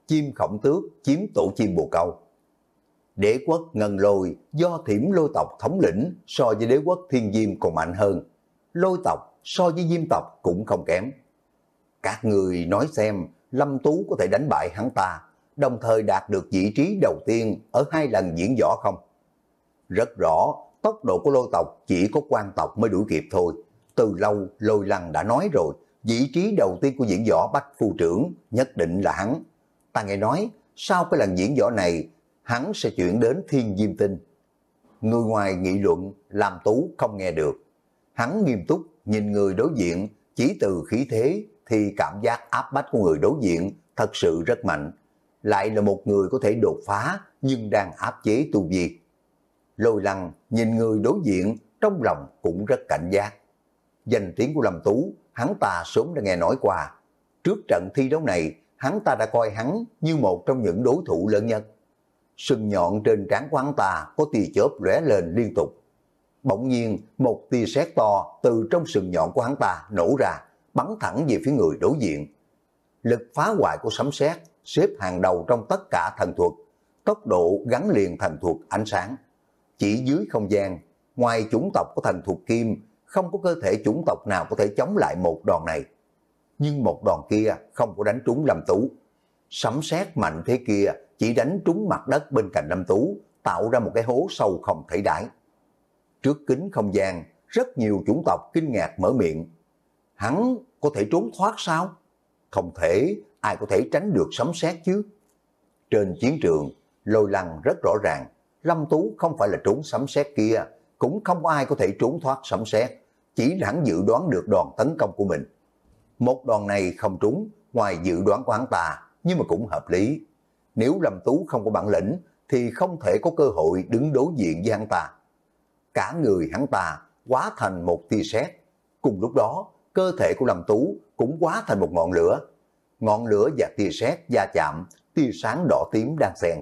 Chim khổng tước chiếm tổ chim bồ câu. Đế quốc ngân lôi do thiểm lôi tộc thống lĩnh so với đế quốc thiên diêm còn mạnh hơn. Lôi tộc so với diêm tộc cũng không kém. Các người nói xem Lâm Tú có thể đánh bại hắn ta, đồng thời đạt được vị trí đầu tiên ở hai lần diễn võ không? Rất rõ tốc độ của lôi tộc chỉ có quan tộc mới đuổi kịp thôi. Từ lâu lôi lăng đã nói rồi, vị trí đầu tiên của diễn võ bách phu trưởng nhất định là hắn. Ta nghe nói, sau cái lần diễn võ này, hắn sẽ chuyển đến thiên diêm tinh. Người ngoài nghị luận, làm tú không nghe được. Hắn nghiêm túc nhìn người đối diện, chỉ từ khí thế thì cảm giác áp bách của người đối diện thật sự rất mạnh. Lại là một người có thể đột phá nhưng đang áp chế tu vi. Lôi lăng nhìn người đối diện trong lòng cũng rất cảnh giác. Danh tiếng của Lâm Tú, hắn ta sớm đã nghe nói qua. Trước trận thi đấu này, hắn ta đã coi hắn như một trong những đối thủ lớn nhất. Sừng nhọn trên trán của hắn ta có tia chớp lóe lên liên tục. Bỗng nhiên, một tia sét to từ trong sừng nhọn của hắn ta nổ ra, bắn thẳng về phía người đối diện. Lực phá hoại của sấm sét xếp hàng đầu trong tất cả thần thuật, tốc độ gắn liền thần thuật ánh sáng. Chỉ dưới không gian, ngoài chủng tộc của thành thuộc kim, không có cơ thể chủng tộc nào có thể chống lại một đòn này. Nhưng một đòn kia không có đánh trúng Lâm Tú. Sấm sét mạnh thế kia chỉ đánh trúng mặt đất bên cạnh Lâm Tú, tạo ra một cái hố sâu không thể đãi. Trước kính không gian, rất nhiều chủng tộc kinh ngạc mở miệng. Hắn có thể trốn thoát sao? Không thể, ai có thể tránh được sấm sét chứ? Trên chiến trường, lôi lăng rất rõ ràng, Lâm Tú không phải là trốn sấm sét kia, cũng không ai có thể trốn thoát sấm sét, chỉ là dự đoán được đòn tấn công của mình. Một đòn này không trúng, ngoài dự đoán của hắn ta, nhưng mà cũng hợp lý. Nếu Lâm Tú không có bản lĩnh, thì không thể có cơ hội đứng đối diện với hắn ta. Cả người hắn ta quá thành một tia sét. Cùng lúc đó, cơ thể của Lâm Tú cũng quá thành một ngọn lửa. Ngọn lửa và tia sét va chạm, tia sáng đỏ tím đang xen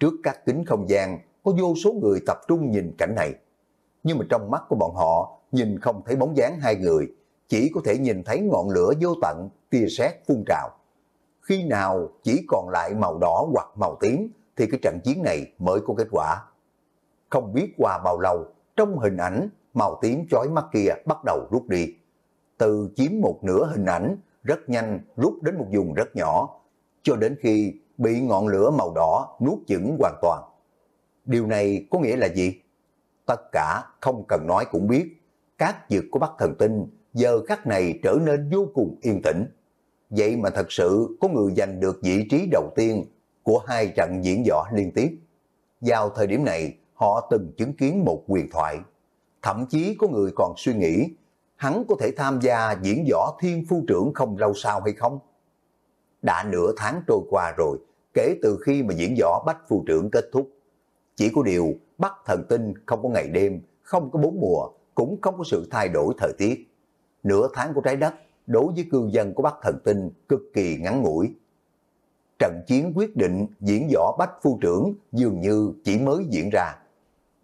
Trước các kính không gian, có vô số người tập trung nhìn cảnh này. Nhưng mà trong mắt của bọn họ, nhìn không thấy bóng dáng hai người, chỉ có thể nhìn thấy ngọn lửa vô tận, tia sét phun trào. Khi nào chỉ còn lại màu đỏ hoặc màu tím, thì cái trận chiến này mới có kết quả. Không biết qua bao lâu, trong hình ảnh, màu tím chói mắt kia bắt đầu rút đi. Từ chiếm một nửa hình ảnh, rất nhanh rút đến một vùng rất nhỏ, cho đến khi bị ngọn lửa màu đỏ nuốt chửng hoàn toàn. Điều này có nghĩa là gì? Tất cả không cần nói cũng biết, các dược của Bắc Thần Tinh giờ khắc này trở nên vô cùng yên tĩnh. Vậy mà thật sự có người giành được vị trí đầu tiên của hai trận diễn võ liên tiếp. Vào thời điểm này, họ từng chứng kiến một quyền thoại. Thậm chí có người còn suy nghĩ, hắn có thể tham gia diễn võ thiên phu trưởng không lâu sau hay không? đã nửa tháng trôi qua rồi, kể từ khi mà diễn võ bách phu trưởng kết thúc. Chỉ có điều, bắc thần tinh không có ngày đêm, không có bốn mùa, cũng không có sự thay đổi thời tiết. Nửa tháng của trái đất, đối với cư dân của Bắc Thần Tinh cực kỳ ngắn ngủi. Trận chiến quyết định diễn võ Bách Phu Trưởng dường như chỉ mới diễn ra.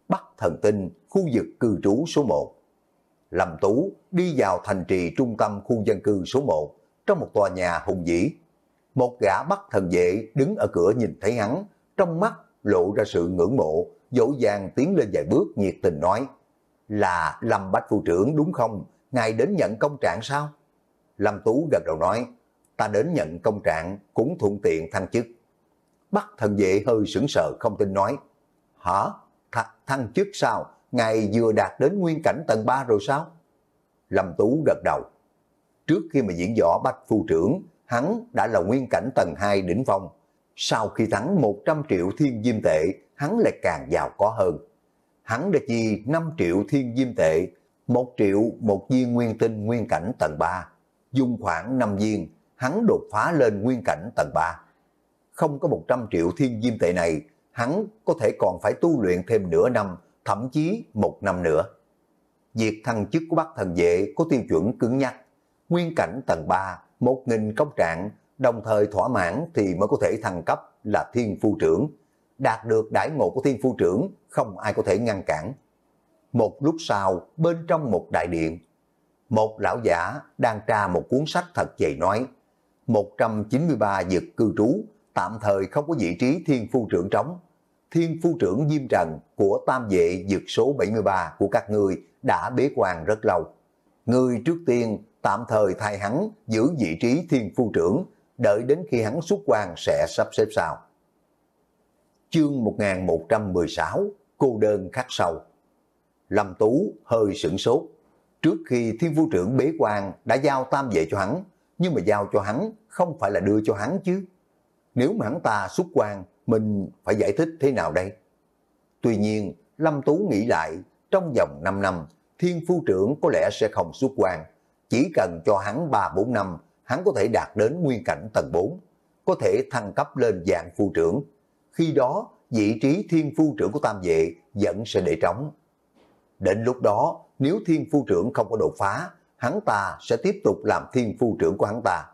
Bắc Thần Tinh, khu vực cư trú số 1. Lâm Tú đi vào thành trì trung tâm khu dân cư số 1 trong một tòa nhà hùng vĩ một gã bắt thần vệ đứng ở cửa nhìn thấy hắn, trong mắt lộ ra sự ngưỡng mộ, dỗ dàng tiến lên vài bước nhiệt tình nói. Là Lâm Bách Phu Trưởng đúng không? Ngài đến nhận công trạng sao? Lâm Tú gật đầu nói, ta đến nhận công trạng cũng thuận tiện thăng chức. Bắt thần vệ hơi sững sờ không tin nói. Hả? Th thăng chức sao? Ngài vừa đạt đến nguyên cảnh tầng 3 rồi sao? Lâm Tú gật đầu. Trước khi mà diễn võ Bách Phu Trưởng, hắn đã là nguyên cảnh tầng 2 đỉnh phong. Sau khi thắng 100 triệu thiên diêm tệ, hắn lại càng giàu có hơn. Hắn đã chi 5 triệu thiên diêm tệ, 1 triệu một viên nguyên tinh nguyên cảnh tầng 3. Dùng khoảng 5 viên, hắn đột phá lên nguyên cảnh tầng 3. Không có 100 triệu thiên diêm tệ này, hắn có thể còn phải tu luyện thêm nửa năm, thậm chí một năm nữa. Việc thăng chức của bác thần vệ có tiêu chuẩn cứng nhắc. Nguyên cảnh tầng 3 một nghìn công trạng, đồng thời thỏa mãn thì mới có thể thăng cấp là thiên phu trưởng. Đạt được đại ngộ của thiên phu trưởng, không ai có thể ngăn cản. Một lúc sau, bên trong một đại điện, một lão giả đang tra một cuốn sách thật dày nói, 193 dực cư trú, tạm thời không có vị trí thiên phu trưởng trống. Thiên phu trưởng Diêm Trần của tam vệ dực số 73 của các người đã bế quan rất lâu. người trước tiên tạm thời thay hắn giữ vị trí thiên phu trưởng, đợi đến khi hắn xuất quan sẽ sắp xếp sao. Chương 1116, cô đơn khắc sâu. Lâm Tú hơi sửng sốt. Trước khi thiên phu trưởng bế quan đã giao tam vệ cho hắn, nhưng mà giao cho hắn không phải là đưa cho hắn chứ. Nếu mà hắn ta xuất quan, mình phải giải thích thế nào đây? Tuy nhiên, Lâm Tú nghĩ lại, trong vòng 5 năm, thiên phu trưởng có lẽ sẽ không xuất quan. Chỉ cần cho hắn 3-4 năm, hắn có thể đạt đến nguyên cảnh tầng 4, có thể thăng cấp lên dạng phu trưởng. Khi đó, vị trí thiên phu trưởng của Tam Vệ vẫn sẽ để trống. Đến lúc đó, nếu thiên phu trưởng không có đột phá, hắn ta sẽ tiếp tục làm thiên phu trưởng của hắn ta.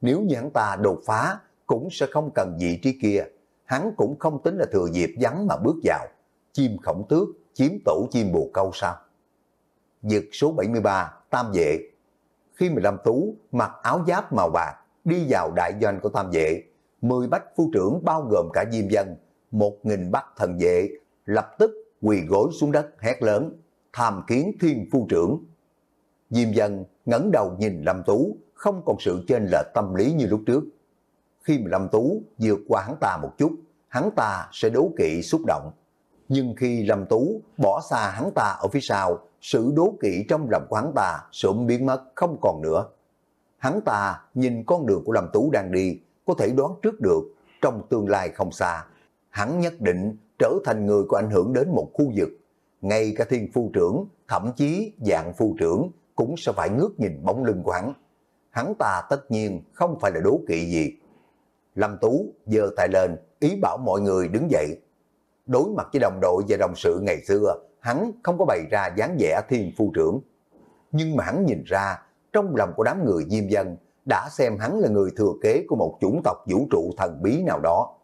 Nếu như hắn ta đột phá, cũng sẽ không cần vị trí kia. Hắn cũng không tính là thừa dịp vắng mà bước vào. Chim khổng tước, chiếm tổ chim bồ câu sao? Dực số 73, tam vệ, khi mà Lâm Tú mặc áo giáp màu bạc đi vào đại doanh của Tam Vệ, mười bách phu trưởng bao gồm cả Diêm Dân, một nghìn bách thần vệ lập tức quỳ gối xuống đất hét lớn, tham kiến thiên phu trưởng. Diêm Dân ngẩng đầu nhìn Lâm Tú, không còn sự trên lệch tâm lý như lúc trước. Khi mà Lâm Tú vượt qua hắn ta một chút, hắn ta sẽ đố kỵ xúc động. Nhưng khi Lâm Tú bỏ xa hắn ta ở phía sau, sự đố kỵ trong lòng của hắn ta sớm biến mất không còn nữa. Hắn ta nhìn con đường của Lâm Tú đang đi, có thể đoán trước được, trong tương lai không xa, hắn nhất định trở thành người có ảnh hưởng đến một khu vực. Ngay cả thiên phu trưởng, thậm chí dạng phu trưởng cũng sẽ phải ngước nhìn bóng lưng của hắn. Hắn ta tất nhiên không phải là đố kỵ gì. Lâm Tú giơ tay lên, ý bảo mọi người đứng dậy. Đối mặt với đồng đội và đồng sự ngày xưa, hắn không có bày ra dáng vẻ thiên phu trưởng. Nhưng mà hắn nhìn ra, trong lòng của đám người diêm dân, đã xem hắn là người thừa kế của một chủng tộc vũ trụ thần bí nào đó.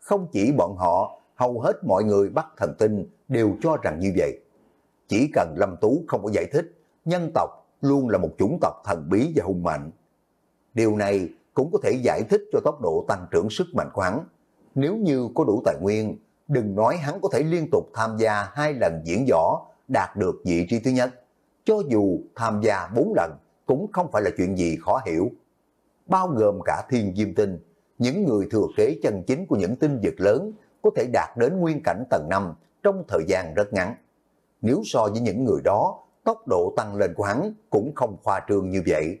Không chỉ bọn họ, hầu hết mọi người bắt thần tinh đều cho rằng như vậy. Chỉ cần Lâm Tú không có giải thích, nhân tộc luôn là một chủng tộc thần bí và hùng mạnh. Điều này cũng có thể giải thích cho tốc độ tăng trưởng sức mạnh của hắn. Nếu như có đủ tài nguyên, đừng nói hắn có thể liên tục tham gia hai lần diễn võ, đạt được vị trí thứ nhất. Cho dù tham gia bốn lần, cũng không phải là chuyện gì khó hiểu. Bao gồm cả thiên diêm tinh, những người thừa kế chân chính của những tinh vực lớn có thể đạt đến nguyên cảnh tầng 5 trong thời gian rất ngắn. Nếu so với những người đó, tốc độ tăng lên của hắn cũng không khoa trương như vậy.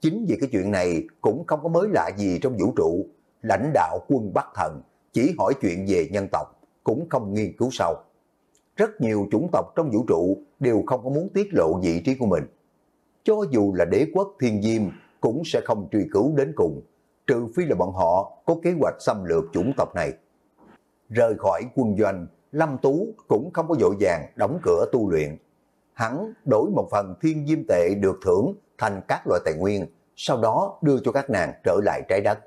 Chính vì cái chuyện này cũng không có mới lạ gì trong vũ trụ. Lãnh đạo quân Bắc Thần chỉ hỏi chuyện về nhân tộc, cũng không nghiên cứu sâu. Rất nhiều chủng tộc trong vũ trụ đều không có muốn tiết lộ vị trí của mình. Cho dù là đế quốc thiên diêm cũng sẽ không truy cứu đến cùng, trừ phi là bọn họ có kế hoạch xâm lược chủng tộc này. Rời khỏi quân doanh, Lâm Tú cũng không có dội vàng đóng cửa tu luyện. Hắn đổi một phần thiên diêm tệ được thưởng thành các loại tài nguyên, sau đó đưa cho các nàng trở lại trái đất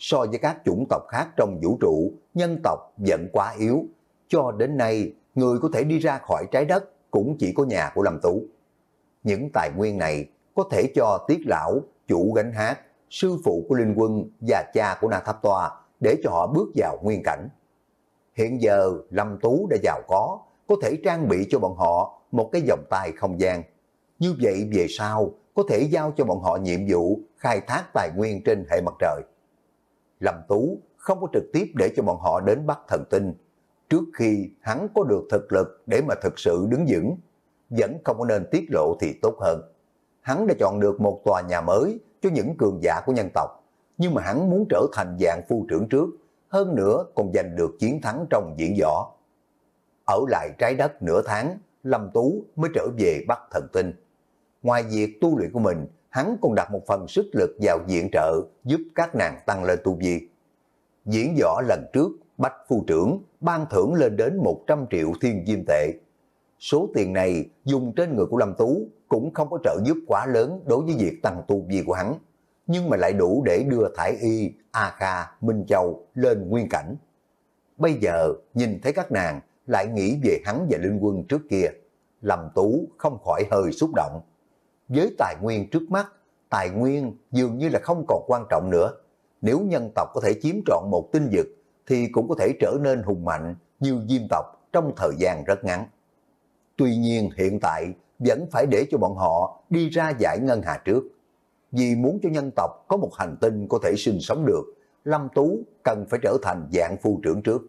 so với các chủng tộc khác trong vũ trụ, nhân tộc vẫn quá yếu. Cho đến nay, người có thể đi ra khỏi trái đất cũng chỉ có nhà của Lâm Tú. Những tài nguyên này có thể cho Tiết Lão, chủ gánh hát, sư phụ của Linh Quân và cha của Na Tháp Toa để cho họ bước vào nguyên cảnh. Hiện giờ, Lâm Tú đã giàu có, có thể trang bị cho bọn họ một cái vòng tay không gian. Như vậy về sau, có thể giao cho bọn họ nhiệm vụ khai thác tài nguyên trên hệ mặt trời. Lâm Tú không có trực tiếp để cho bọn họ đến bắt thần tinh, trước khi hắn có được thực lực để mà thực sự đứng vững, vẫn không có nên tiết lộ thì tốt hơn. Hắn đã chọn được một tòa nhà mới cho những cường giả của nhân tộc, nhưng mà hắn muốn trở thành dạng phu trưởng trước, hơn nữa còn giành được chiến thắng trong diễn võ. Ở lại trái đất nửa tháng, Lâm Tú mới trở về bắt thần tinh. Ngoài việc tu luyện của mình, hắn còn đặt một phần sức lực vào diện trợ giúp các nàng tăng lên tu vi. Diễn võ lần trước, Bách Phu Trưởng ban thưởng lên đến 100 triệu thiên diêm tệ. Số tiền này dùng trên người của Lâm Tú cũng không có trợ giúp quá lớn đối với việc tăng tu vi của hắn, nhưng mà lại đủ để đưa Thải Y, A Kha, Minh Châu lên nguyên cảnh. Bây giờ nhìn thấy các nàng lại nghĩ về hắn và Linh Quân trước kia, Lâm Tú không khỏi hơi xúc động với tài nguyên trước mắt, tài nguyên dường như là không còn quan trọng nữa. Nếu nhân tộc có thể chiếm trọn một tinh vực, thì cũng có thể trở nên hùng mạnh như diêm tộc trong thời gian rất ngắn. Tuy nhiên hiện tại vẫn phải để cho bọn họ đi ra giải ngân hà trước. Vì muốn cho nhân tộc có một hành tinh có thể sinh sống được, Lâm Tú cần phải trở thành dạng phu trưởng trước.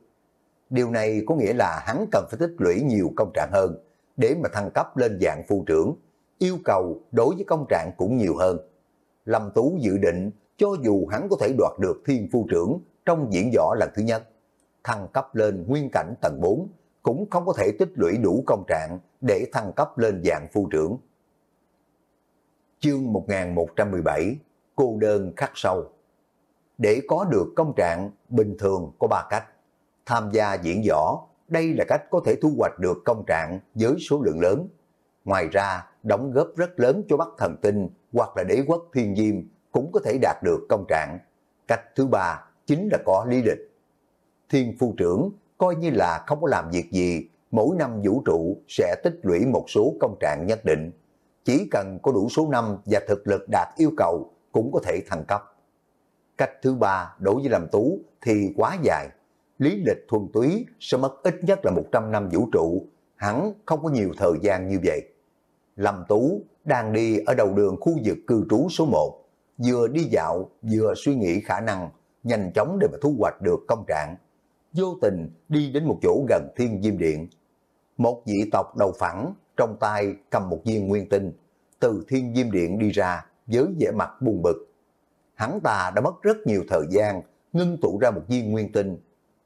Điều này có nghĩa là hắn cần phải tích lũy nhiều công trạng hơn để mà thăng cấp lên dạng phu trưởng yêu cầu đối với công trạng cũng nhiều hơn. Lâm Tú dự định cho dù hắn có thể đoạt được thiên phu trưởng trong diễn võ lần thứ nhất, thăng cấp lên nguyên cảnh tầng 4 cũng không có thể tích lũy đủ công trạng để thăng cấp lên dạng phu trưởng. Chương 1117 Cô đơn khắc sâu Để có được công trạng bình thường có 3 cách. Tham gia diễn võ, đây là cách có thể thu hoạch được công trạng với số lượng lớn. Ngoài ra, đóng góp rất lớn cho Bắc Thần Tinh hoặc là đế quốc Thiên Diêm cũng có thể đạt được công trạng. Cách thứ ba chính là có lý lịch. Thiên Phu Trưởng coi như là không có làm việc gì, mỗi năm vũ trụ sẽ tích lũy một số công trạng nhất định. Chỉ cần có đủ số năm và thực lực đạt yêu cầu cũng có thể thăng cấp. Cách thứ ba đối với làm tú thì quá dài. Lý lịch thuần túy sẽ mất ít nhất là 100 năm vũ trụ, hắn không có nhiều thời gian như vậy. Lâm Tú đang đi ở đầu đường khu vực cư trú số 1, vừa đi dạo vừa suy nghĩ khả năng nhanh chóng để mà thu hoạch được công trạng. Vô tình đi đến một chỗ gần thiên diêm điện. Một dị tộc đầu phẳng trong tay cầm một viên nguyên tinh, từ thiên diêm điện đi ra với vẻ mặt buồn bực. Hắn ta đã mất rất nhiều thời gian ngưng tụ ra một viên nguyên tinh,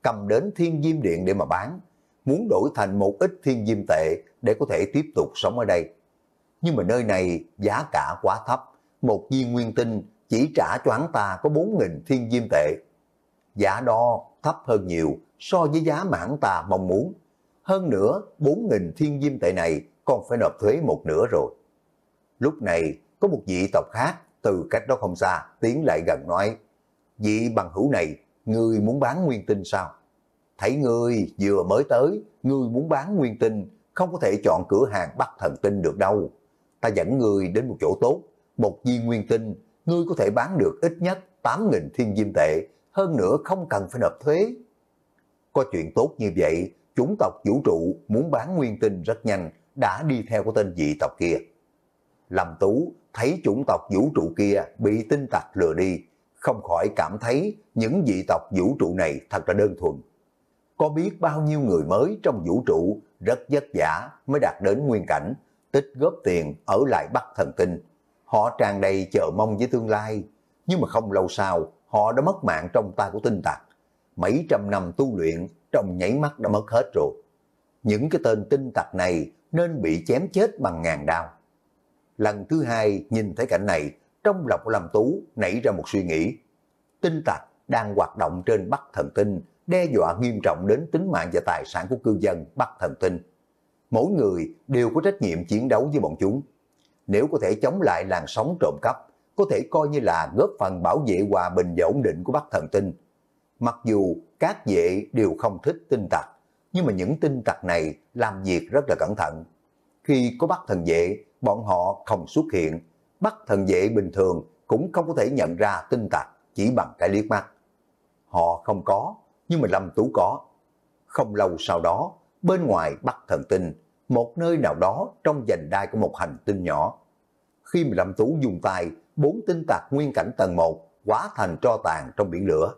cầm đến thiên diêm điện để mà bán, muốn đổi thành một ít thiên diêm tệ để có thể tiếp tục sống ở đây nhưng mà nơi này giá cả quá thấp, một viên nguyên tinh chỉ trả cho hắn ta có 4.000 thiên diêm tệ. Giá đo thấp hơn nhiều so với giá mà hắn ta mong muốn. Hơn nữa, 4.000 thiên diêm tệ này còn phải nộp thuế một nửa rồi. Lúc này, có một vị tộc khác từ cách đó không xa tiến lại gần nói, vị bằng hữu này, người muốn bán nguyên tinh sao? Thấy người vừa mới tới, người muốn bán nguyên tinh, không có thể chọn cửa hàng bắt thần tinh được đâu ta dẫn ngươi đến một chỗ tốt, một viên nguyên tinh, ngươi có thể bán được ít nhất 8.000 thiên diêm tệ, hơn nữa không cần phải nộp thuế. Có chuyện tốt như vậy, chủng tộc vũ trụ muốn bán nguyên tinh rất nhanh, đã đi theo của tên dị tộc kia. Lâm Tú thấy chủng tộc vũ trụ kia bị tinh tặc lừa đi, không khỏi cảm thấy những dị tộc vũ trụ này thật là đơn thuần. Có biết bao nhiêu người mới trong vũ trụ rất vất vả mới đạt đến nguyên cảnh, tích góp tiền ở lại Bắc Thần Tinh. Họ tràn đầy chờ mong với tương lai, nhưng mà không lâu sau họ đã mất mạng trong tay của tinh tặc. Mấy trăm năm tu luyện trong nháy mắt đã mất hết rồi. Những cái tên tinh tặc này nên bị chém chết bằng ngàn đao. Lần thứ hai nhìn thấy cảnh này, trong lòng của Lâm Tú nảy ra một suy nghĩ. Tinh tặc đang hoạt động trên Bắc Thần Tinh, đe dọa nghiêm trọng đến tính mạng và tài sản của cư dân Bắc Thần Tinh mỗi người đều có trách nhiệm chiến đấu với bọn chúng. Nếu có thể chống lại làn sóng trộm cắp, có thể coi như là góp phần bảo vệ hòa bình và ổn định của Bắc Thần Tinh. Mặc dù các vệ đều không thích tinh tặc, nhưng mà những tinh tặc này làm việc rất là cẩn thận. Khi có Bắc Thần Vệ, bọn họ không xuất hiện. Bắc Thần Vệ bình thường cũng không có thể nhận ra tinh tặc chỉ bằng cái liếc mắt. Họ không có, nhưng mà Lâm Tú có. Không lâu sau đó, bên ngoài Bắc Thần Tinh, một nơi nào đó trong dành đai của một hành tinh nhỏ. Khi mà Lâm Tú dùng tay, bốn tinh tạc nguyên cảnh tầng 1 quá thành tro tàn trong biển lửa.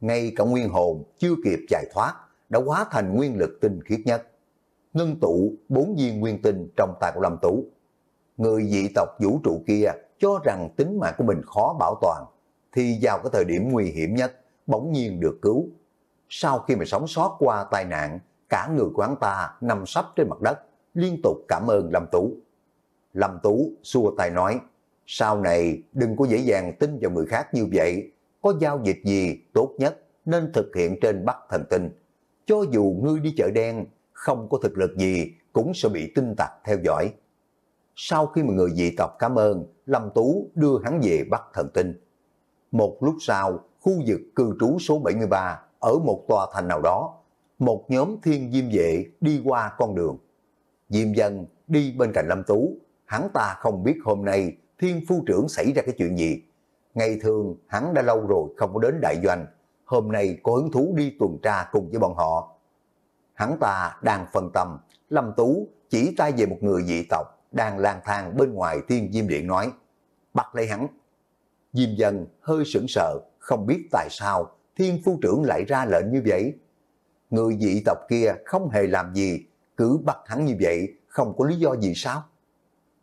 Ngay cả nguyên hồn chưa kịp giải thoát, đã hóa thành nguyên lực tinh khiết nhất. Ngân tụ bốn viên nguyên tinh trong tay của Lâm Tú. Người dị tộc vũ trụ kia cho rằng tính mạng của mình khó bảo toàn, thì vào cái thời điểm nguy hiểm nhất, bỗng nhiên được cứu. Sau khi mà sống sót qua tai nạn, cả người của hắn ta nằm sắp trên mặt đất, liên tục cảm ơn Lâm Tú. Lâm Tú xua tay nói, sau này đừng có dễ dàng tin vào người khác như vậy, có giao dịch gì tốt nhất nên thực hiện trên Bắc Thần Tinh. Cho dù ngươi đi chợ đen, không có thực lực gì cũng sẽ bị tinh tặc theo dõi. Sau khi mà người dị tộc cảm ơn, Lâm Tú đưa hắn về Bắc Thần Tinh. Một lúc sau, khu vực cư trú số 73 ở một tòa thành nào đó một nhóm thiên diêm vệ đi qua con đường. Diêm dân đi bên cạnh Lâm Tú, hắn ta không biết hôm nay thiên phu trưởng xảy ra cái chuyện gì. Ngày thường hắn đã lâu rồi không có đến đại doanh, hôm nay có hứng thú đi tuần tra cùng với bọn họ. Hắn ta đang phân tâm, Lâm Tú chỉ tay về một người dị tộc đang lang thang bên ngoài thiên diêm điện nói, bắt lấy hắn. Diêm dân hơi sững sờ, không biết tại sao thiên phu trưởng lại ra lệnh như vậy người dị tộc kia không hề làm gì, cứ bắt hắn như vậy, không có lý do gì sao?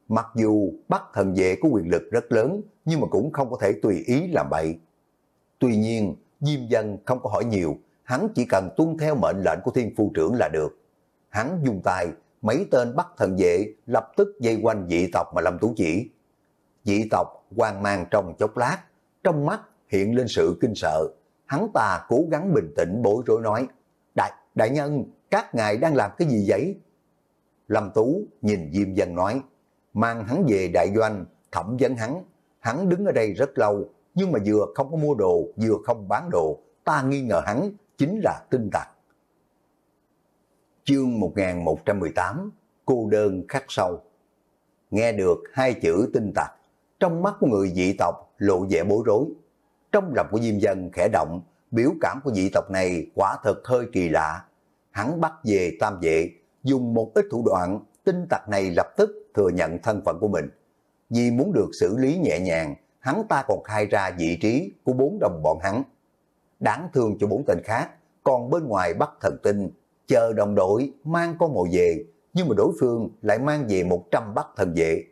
Mặc dù bắt thần vệ có quyền lực rất lớn, nhưng mà cũng không có thể tùy ý làm bậy. Tuy nhiên, Diêm Dân không có hỏi nhiều, hắn chỉ cần tuân theo mệnh lệnh của thiên phu trưởng là được. Hắn dùng tay, mấy tên bắt thần vệ lập tức dây quanh dị tộc mà Lâm Tú chỉ. Dị tộc hoang mang trong chốc lát, trong mắt hiện lên sự kinh sợ. Hắn ta cố gắng bình tĩnh bối rối nói, đại nhân, các ngài đang làm cái gì vậy? Lâm Tú nhìn Diêm Dân nói, mang hắn về đại doanh, thẩm vấn hắn. Hắn đứng ở đây rất lâu, nhưng mà vừa không có mua đồ, vừa không bán đồ. Ta nghi ngờ hắn chính là tinh tặc. Chương 1118 Cô đơn khắc sâu Nghe được hai chữ tinh tặc Trong mắt của người dị tộc lộ vẻ bối rối Trong lòng của Diêm Dân khẽ động biểu cảm của dị tộc này quả thật hơi kỳ lạ. Hắn bắt về tam vệ, dùng một ít thủ đoạn, tinh tặc này lập tức thừa nhận thân phận của mình. Vì muốn được xử lý nhẹ nhàng, hắn ta còn khai ra vị trí của bốn đồng bọn hắn. Đáng thương cho bốn tên khác, còn bên ngoài bắt thần tinh, chờ đồng đội mang con mồi về, nhưng mà đối phương lại mang về 100 bắt thần vệ.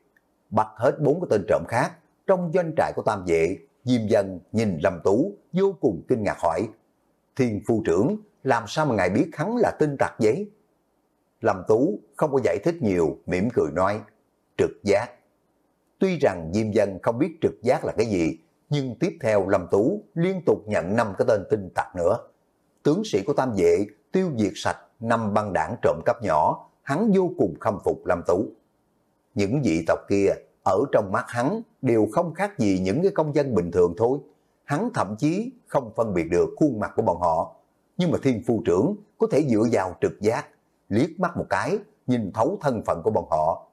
Bắt hết bốn cái tên trộm khác, trong doanh trại của tam vệ Diêm dân nhìn Lâm Tú vô cùng kinh ngạc hỏi, Thiên Phu Trưởng làm sao mà ngài biết hắn là tinh tạc giấy? Lâm Tú không có giải thích nhiều, mỉm cười nói, trực giác. Tuy rằng Diêm Dân không biết trực giác là cái gì, nhưng tiếp theo Lâm Tú liên tục nhận năm cái tên tinh tạc nữa. Tướng sĩ của Tam Vệ tiêu diệt sạch năm băng đảng trộm cắp nhỏ, hắn vô cùng khâm phục Lâm Tú. Những vị tộc kia ở trong mắt hắn đều không khác gì những cái công dân bình thường thôi. Hắn thậm chí không phân biệt được khuôn mặt của bọn họ. Nhưng mà thiên phu trưởng có thể dựa vào trực giác, liếc mắt một cái, nhìn thấu thân phận của bọn họ.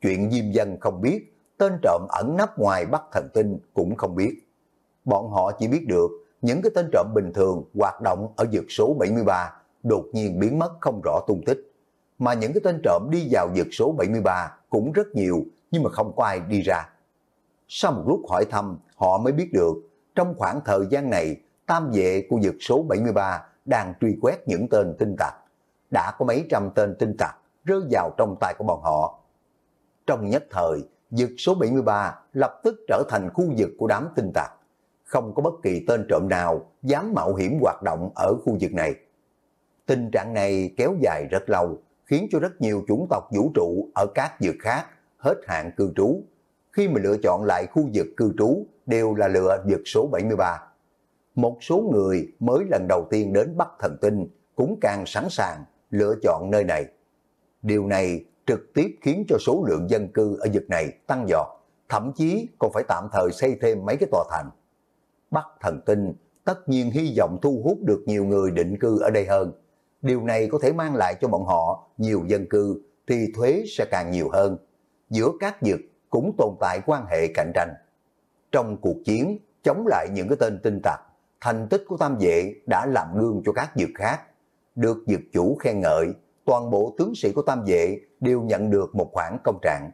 Chuyện diêm dân không biết, tên trộm ẩn nấp ngoài bắt thần tinh cũng không biết. Bọn họ chỉ biết được những cái tên trộm bình thường hoạt động ở dược số 73 đột nhiên biến mất không rõ tung tích. Mà những cái tên trộm đi vào dược số 73 cũng rất nhiều, nhưng mà không có ai đi ra. Sau một lúc hỏi thăm, họ mới biết được trong khoảng thời gian này, tam vệ của vực số 73 đang truy quét những tên tinh tặc. Đã có mấy trăm tên tinh tặc rơi vào trong tay của bọn họ. Trong nhất thời, vực số 73 lập tức trở thành khu vực của đám tinh tặc. Không có bất kỳ tên trộm nào dám mạo hiểm hoạt động ở khu vực này. Tình trạng này kéo dài rất lâu, khiến cho rất nhiều chủng tộc vũ trụ ở các vực khác hết hạn cư trú. Khi mà lựa chọn lại khu vực cư trú đều là lựa vực số 73. Một số người mới lần đầu tiên đến Bắc Thần Tinh cũng càng sẵn sàng lựa chọn nơi này. Điều này trực tiếp khiến cho số lượng dân cư ở vực này tăng dọt, thậm chí còn phải tạm thời xây thêm mấy cái tòa thành. Bắc Thần Tinh tất nhiên hy vọng thu hút được nhiều người định cư ở đây hơn. Điều này có thể mang lại cho bọn họ nhiều dân cư thì thuế sẽ càng nhiều hơn, giữa các dực cũng tồn tại quan hệ cạnh tranh. Trong cuộc chiến, chống lại những cái tên tinh tặc, thành tích của Tam Vệ đã làm gương cho các dực khác. Được dực chủ khen ngợi, toàn bộ tướng sĩ của Tam Vệ đều nhận được một khoản công trạng.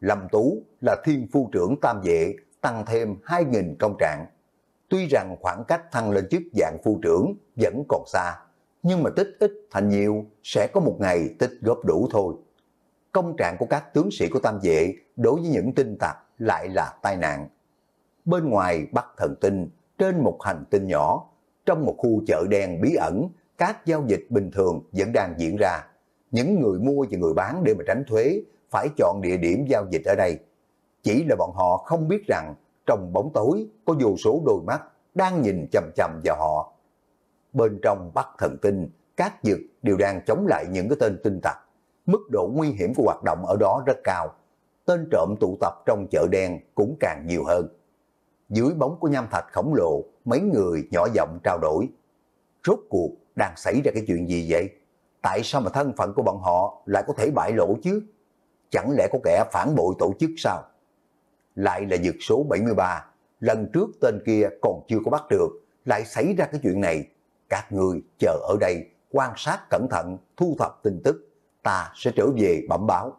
Lâm Tú là thiên phu trưởng Tam Vệ, tăng thêm 2.000 công trạng. Tuy rằng khoảng cách thăng lên chức dạng phu trưởng vẫn còn xa, nhưng mà tích ít thành nhiều sẽ có một ngày tích góp đủ thôi công trạng của các tướng sĩ của Tam Vệ đối với những tinh tặc lại là tai nạn. Bên ngoài Bắc Thần Tinh, trên một hành tinh nhỏ, trong một khu chợ đen bí ẩn, các giao dịch bình thường vẫn đang diễn ra. Những người mua và người bán để mà tránh thuế phải chọn địa điểm giao dịch ở đây. Chỉ là bọn họ không biết rằng trong bóng tối có vô số đôi mắt đang nhìn chầm chầm vào họ. Bên trong Bắc Thần Tinh, các dược đều đang chống lại những cái tên tinh tặc mức độ nguy hiểm của hoạt động ở đó rất cao. Tên trộm tụ tập trong chợ đen cũng càng nhiều hơn. Dưới bóng của nham thạch khổng lồ, mấy người nhỏ giọng trao đổi. Rốt cuộc đang xảy ra cái chuyện gì vậy? Tại sao mà thân phận của bọn họ lại có thể bại lộ chứ? Chẳng lẽ có kẻ phản bội tổ chức sao? Lại là dược số 73, lần trước tên kia còn chưa có bắt được, lại xảy ra cái chuyện này. Các người chờ ở đây quan sát cẩn thận, thu thập tin tức, ta sẽ trở về bẩm báo.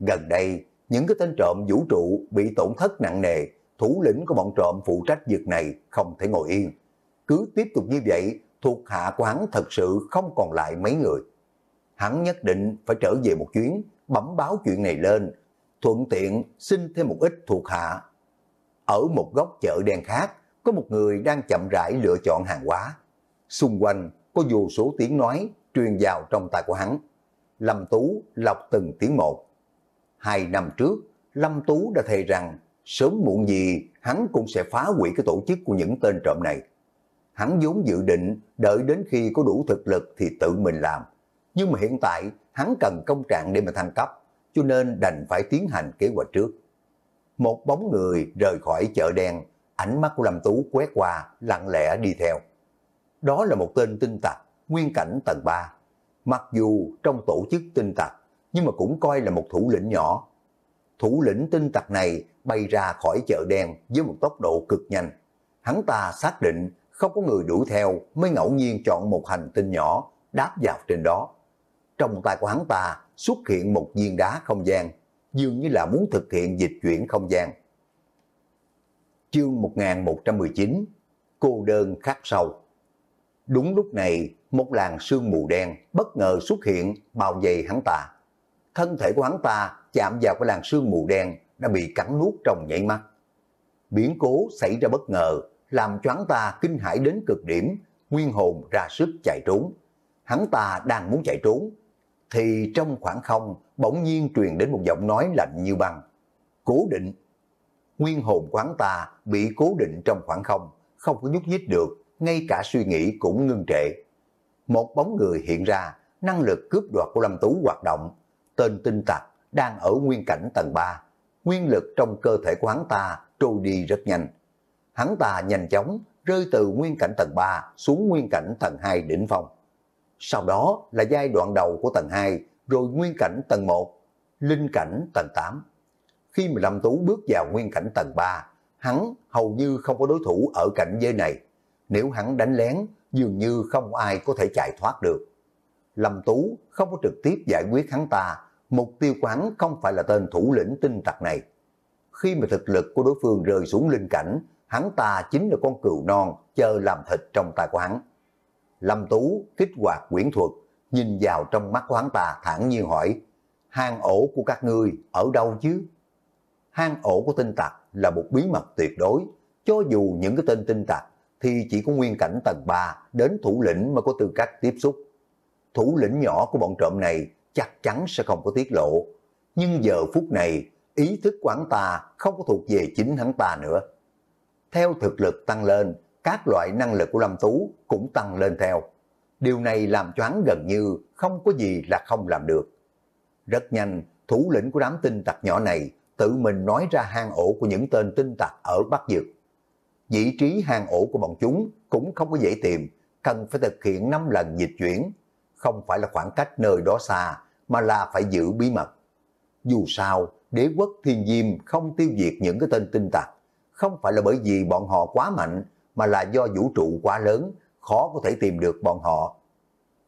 Gần đây, những cái tên trộm vũ trụ bị tổn thất nặng nề, thủ lĩnh của bọn trộm phụ trách việc này không thể ngồi yên. Cứ tiếp tục như vậy, thuộc hạ của hắn thật sự không còn lại mấy người. Hắn nhất định phải trở về một chuyến, bẩm báo chuyện này lên, thuận tiện xin thêm một ít thuộc hạ. Ở một góc chợ đen khác, có một người đang chậm rãi lựa chọn hàng hóa. Xung quanh có vô số tiếng nói truyền vào trong tai của hắn. Lâm Tú lọc từng tiếng một. Hai năm trước, Lâm Tú đã thề rằng sớm muộn gì hắn cũng sẽ phá hủy cái tổ chức của những tên trộm này. Hắn vốn dự định đợi đến khi có đủ thực lực thì tự mình làm. Nhưng mà hiện tại hắn cần công trạng để mà thăng cấp, cho nên đành phải tiến hành kế hoạch trước. Một bóng người rời khỏi chợ đen, ánh mắt của Lâm Tú quét qua, lặng lẽ đi theo. Đó là một tên tinh tặc, nguyên cảnh tầng 3 mặc dù trong tổ chức tinh tặc, nhưng mà cũng coi là một thủ lĩnh nhỏ. Thủ lĩnh tinh tặc này bay ra khỏi chợ đen với một tốc độ cực nhanh. Hắn ta xác định không có người đuổi theo mới ngẫu nhiên chọn một hành tinh nhỏ đáp vào trên đó. Trong tay của hắn ta xuất hiện một viên đá không gian, dường như là muốn thực hiện dịch chuyển không gian. Chương 1119 Cô đơn khắc sâu Đúng lúc này, một làn sương mù đen bất ngờ xuất hiện bao vây hắn ta. Thân thể của hắn ta chạm vào cái làn sương mù đen đã bị cắn nuốt trong nhảy mắt. Biến cố xảy ra bất ngờ, làm choáng ta kinh hãi đến cực điểm, nguyên hồn ra sức chạy trốn. Hắn ta đang muốn chạy trốn, thì trong khoảng không bỗng nhiên truyền đến một giọng nói lạnh như băng. Cố định. Nguyên hồn của hắn ta bị cố định trong khoảng không, không có nhúc nhích được, ngay cả suy nghĩ cũng ngưng trệ một bóng người hiện ra, năng lực cướp đoạt của Lâm Tú hoạt động. Tên tinh tặc đang ở nguyên cảnh tầng 3. Nguyên lực trong cơ thể của hắn ta trôi đi rất nhanh. Hắn ta nhanh chóng rơi từ nguyên cảnh tầng 3 xuống nguyên cảnh tầng 2 đỉnh phong. Sau đó là giai đoạn đầu của tầng 2, rồi nguyên cảnh tầng 1, linh cảnh tầng 8. Khi mà Lâm Tú bước vào nguyên cảnh tầng 3, hắn hầu như không có đối thủ ở cảnh giới này. Nếu hắn đánh lén dường như không ai có thể chạy thoát được. Lâm Tú không có trực tiếp giải quyết hắn ta, mục tiêu của hắn không phải là tên thủ lĩnh tinh tặc này. Khi mà thực lực của đối phương rơi xuống linh cảnh, hắn ta chính là con cừu non chờ làm thịt trong tay của hắn. Lâm Tú kích hoạt quyển thuật, nhìn vào trong mắt của hắn ta thẳng nhiên hỏi, hang ổ của các ngươi ở đâu chứ? Hang ổ của tinh tặc là một bí mật tuyệt đối, cho dù những cái tên tinh tặc thì chỉ có nguyên cảnh tầng 3 đến thủ lĩnh mới có tư cách tiếp xúc. Thủ lĩnh nhỏ của bọn trộm này chắc chắn sẽ không có tiết lộ. Nhưng giờ phút này, ý thức của hắn ta không có thuộc về chính hắn ta nữa. Theo thực lực tăng lên, các loại năng lực của Lâm Tú cũng tăng lên theo. Điều này làm cho hắn gần như không có gì là không làm được. Rất nhanh, thủ lĩnh của đám tinh tặc nhỏ này tự mình nói ra hang ổ của những tên tinh tặc ở Bắc Dược vị trí hang ổ của bọn chúng cũng không có dễ tìm, cần phải thực hiện 5 lần dịch chuyển. Không phải là khoảng cách nơi đó xa, mà là phải giữ bí mật. Dù sao, đế quốc thiên diêm không tiêu diệt những cái tên tinh tặc, không phải là bởi vì bọn họ quá mạnh, mà là do vũ trụ quá lớn, khó có thể tìm được bọn họ.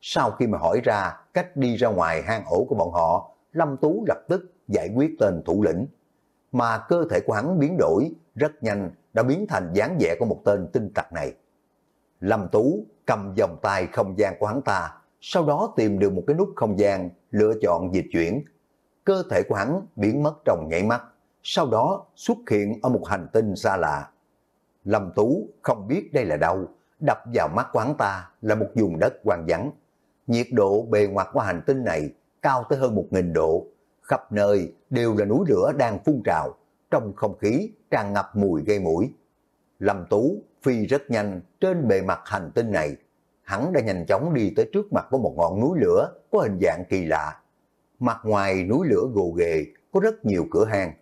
Sau khi mà hỏi ra cách đi ra ngoài hang ổ của bọn họ, Lâm Tú lập tức giải quyết tên thủ lĩnh. Mà cơ thể của hắn biến đổi, rất nhanh đã biến thành dáng vẻ của một tên tinh tặc này. Lâm Tú cầm vòng tay không gian của hắn ta, sau đó tìm được một cái nút không gian, lựa chọn dịch chuyển. Cơ thể của hắn biến mất trong nhảy mắt, sau đó xuất hiện ở một hành tinh xa lạ. Lâm Tú không biết đây là đâu, đập vào mắt của hắn ta là một vùng đất hoang vắng. Nhiệt độ bề ngoặt của hành tinh này cao tới hơn 1.000 độ, khắp nơi đều là núi lửa đang phun trào, trong không khí tràn ngập mùi gây mũi. Lâm Tú phi rất nhanh trên bề mặt hành tinh này. Hắn đã nhanh chóng đi tới trước mặt của một ngọn núi lửa có hình dạng kỳ lạ. Mặt ngoài núi lửa gồ ghề có rất nhiều cửa hàng.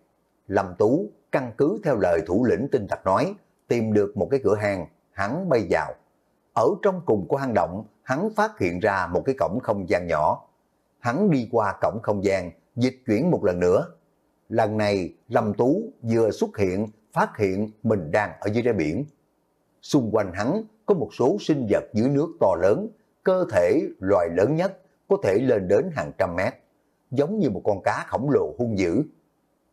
Lâm Tú căn cứ theo lời thủ lĩnh tinh tặc nói, tìm được một cái cửa hàng, hắn bay vào. Ở trong cùng của hang động, hắn phát hiện ra một cái cổng không gian nhỏ. Hắn đi qua cổng không gian, dịch chuyển một lần nữa, Lần này Lâm Tú vừa xuất hiện phát hiện mình đang ở dưới đáy biển. Xung quanh hắn có một số sinh vật dưới nước to lớn, cơ thể loài lớn nhất có thể lên đến hàng trăm mét, giống như một con cá khổng lồ hung dữ.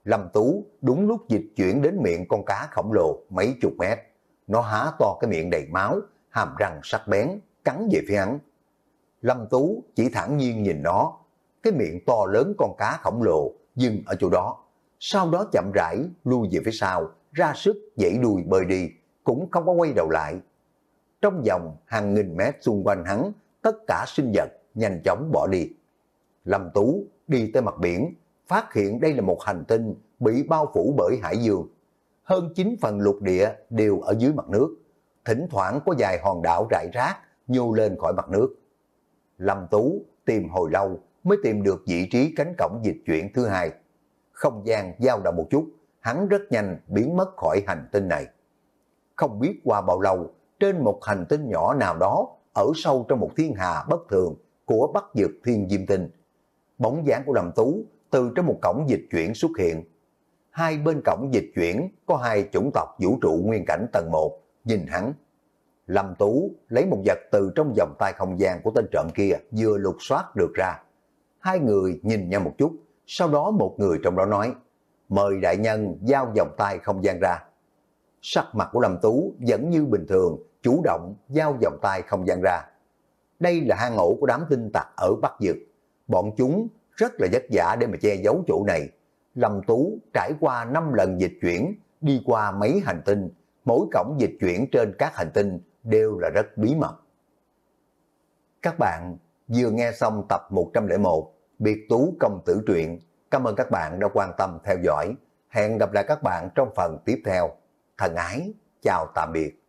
Lâm Tú đúng lúc dịch chuyển đến miệng con cá khổng lồ mấy chục mét. Nó há to cái miệng đầy máu, hàm răng sắc bén, cắn về phía hắn. Lâm Tú chỉ thẳng nhiên nhìn nó, cái miệng to lớn con cá khổng lồ dừng ở chỗ đó sau đó chậm rãi lui về phía sau, ra sức dãy đuôi bơi đi, cũng không có quay đầu lại. Trong vòng hàng nghìn mét xung quanh hắn, tất cả sinh vật nhanh chóng bỏ đi. Lâm Tú đi tới mặt biển, phát hiện đây là một hành tinh bị bao phủ bởi hải dương. Hơn 9 phần lục địa đều ở dưới mặt nước, thỉnh thoảng có vài hòn đảo rải rác nhô lên khỏi mặt nước. Lâm Tú tìm hồi lâu mới tìm được vị trí cánh cổng dịch chuyển thứ hai không gian dao động một chút, hắn rất nhanh biến mất khỏi hành tinh này. Không biết qua bao lâu, trên một hành tinh nhỏ nào đó, ở sâu trong một thiên hà bất thường của Bắc Dược Thiên Diêm Tinh, bóng dáng của Lâm Tú từ trong một cổng dịch chuyển xuất hiện. Hai bên cổng dịch chuyển có hai chủng tộc vũ trụ nguyên cảnh tầng 1, nhìn hắn. Lâm Tú lấy một vật từ trong vòng tay không gian của tên trộm kia vừa lục soát được ra. Hai người nhìn nhau một chút, sau đó một người trong đó nói, mời đại nhân giao vòng tay không gian ra. Sắc mặt của Lâm Tú vẫn như bình thường, chủ động giao vòng tay không gian ra. Đây là hang ổ của đám tinh tặc ở Bắc Dược. Bọn chúng rất là vất vả để mà che giấu chỗ này. Lâm Tú trải qua 5 lần dịch chuyển, đi qua mấy hành tinh, mỗi cổng dịch chuyển trên các hành tinh đều là rất bí mật. Các bạn vừa nghe xong tập 101 Biệt Tú Công Tử Truyện. Cảm ơn các bạn đã quan tâm theo dõi. Hẹn gặp lại các bạn trong phần tiếp theo. Thần ái, chào tạm biệt.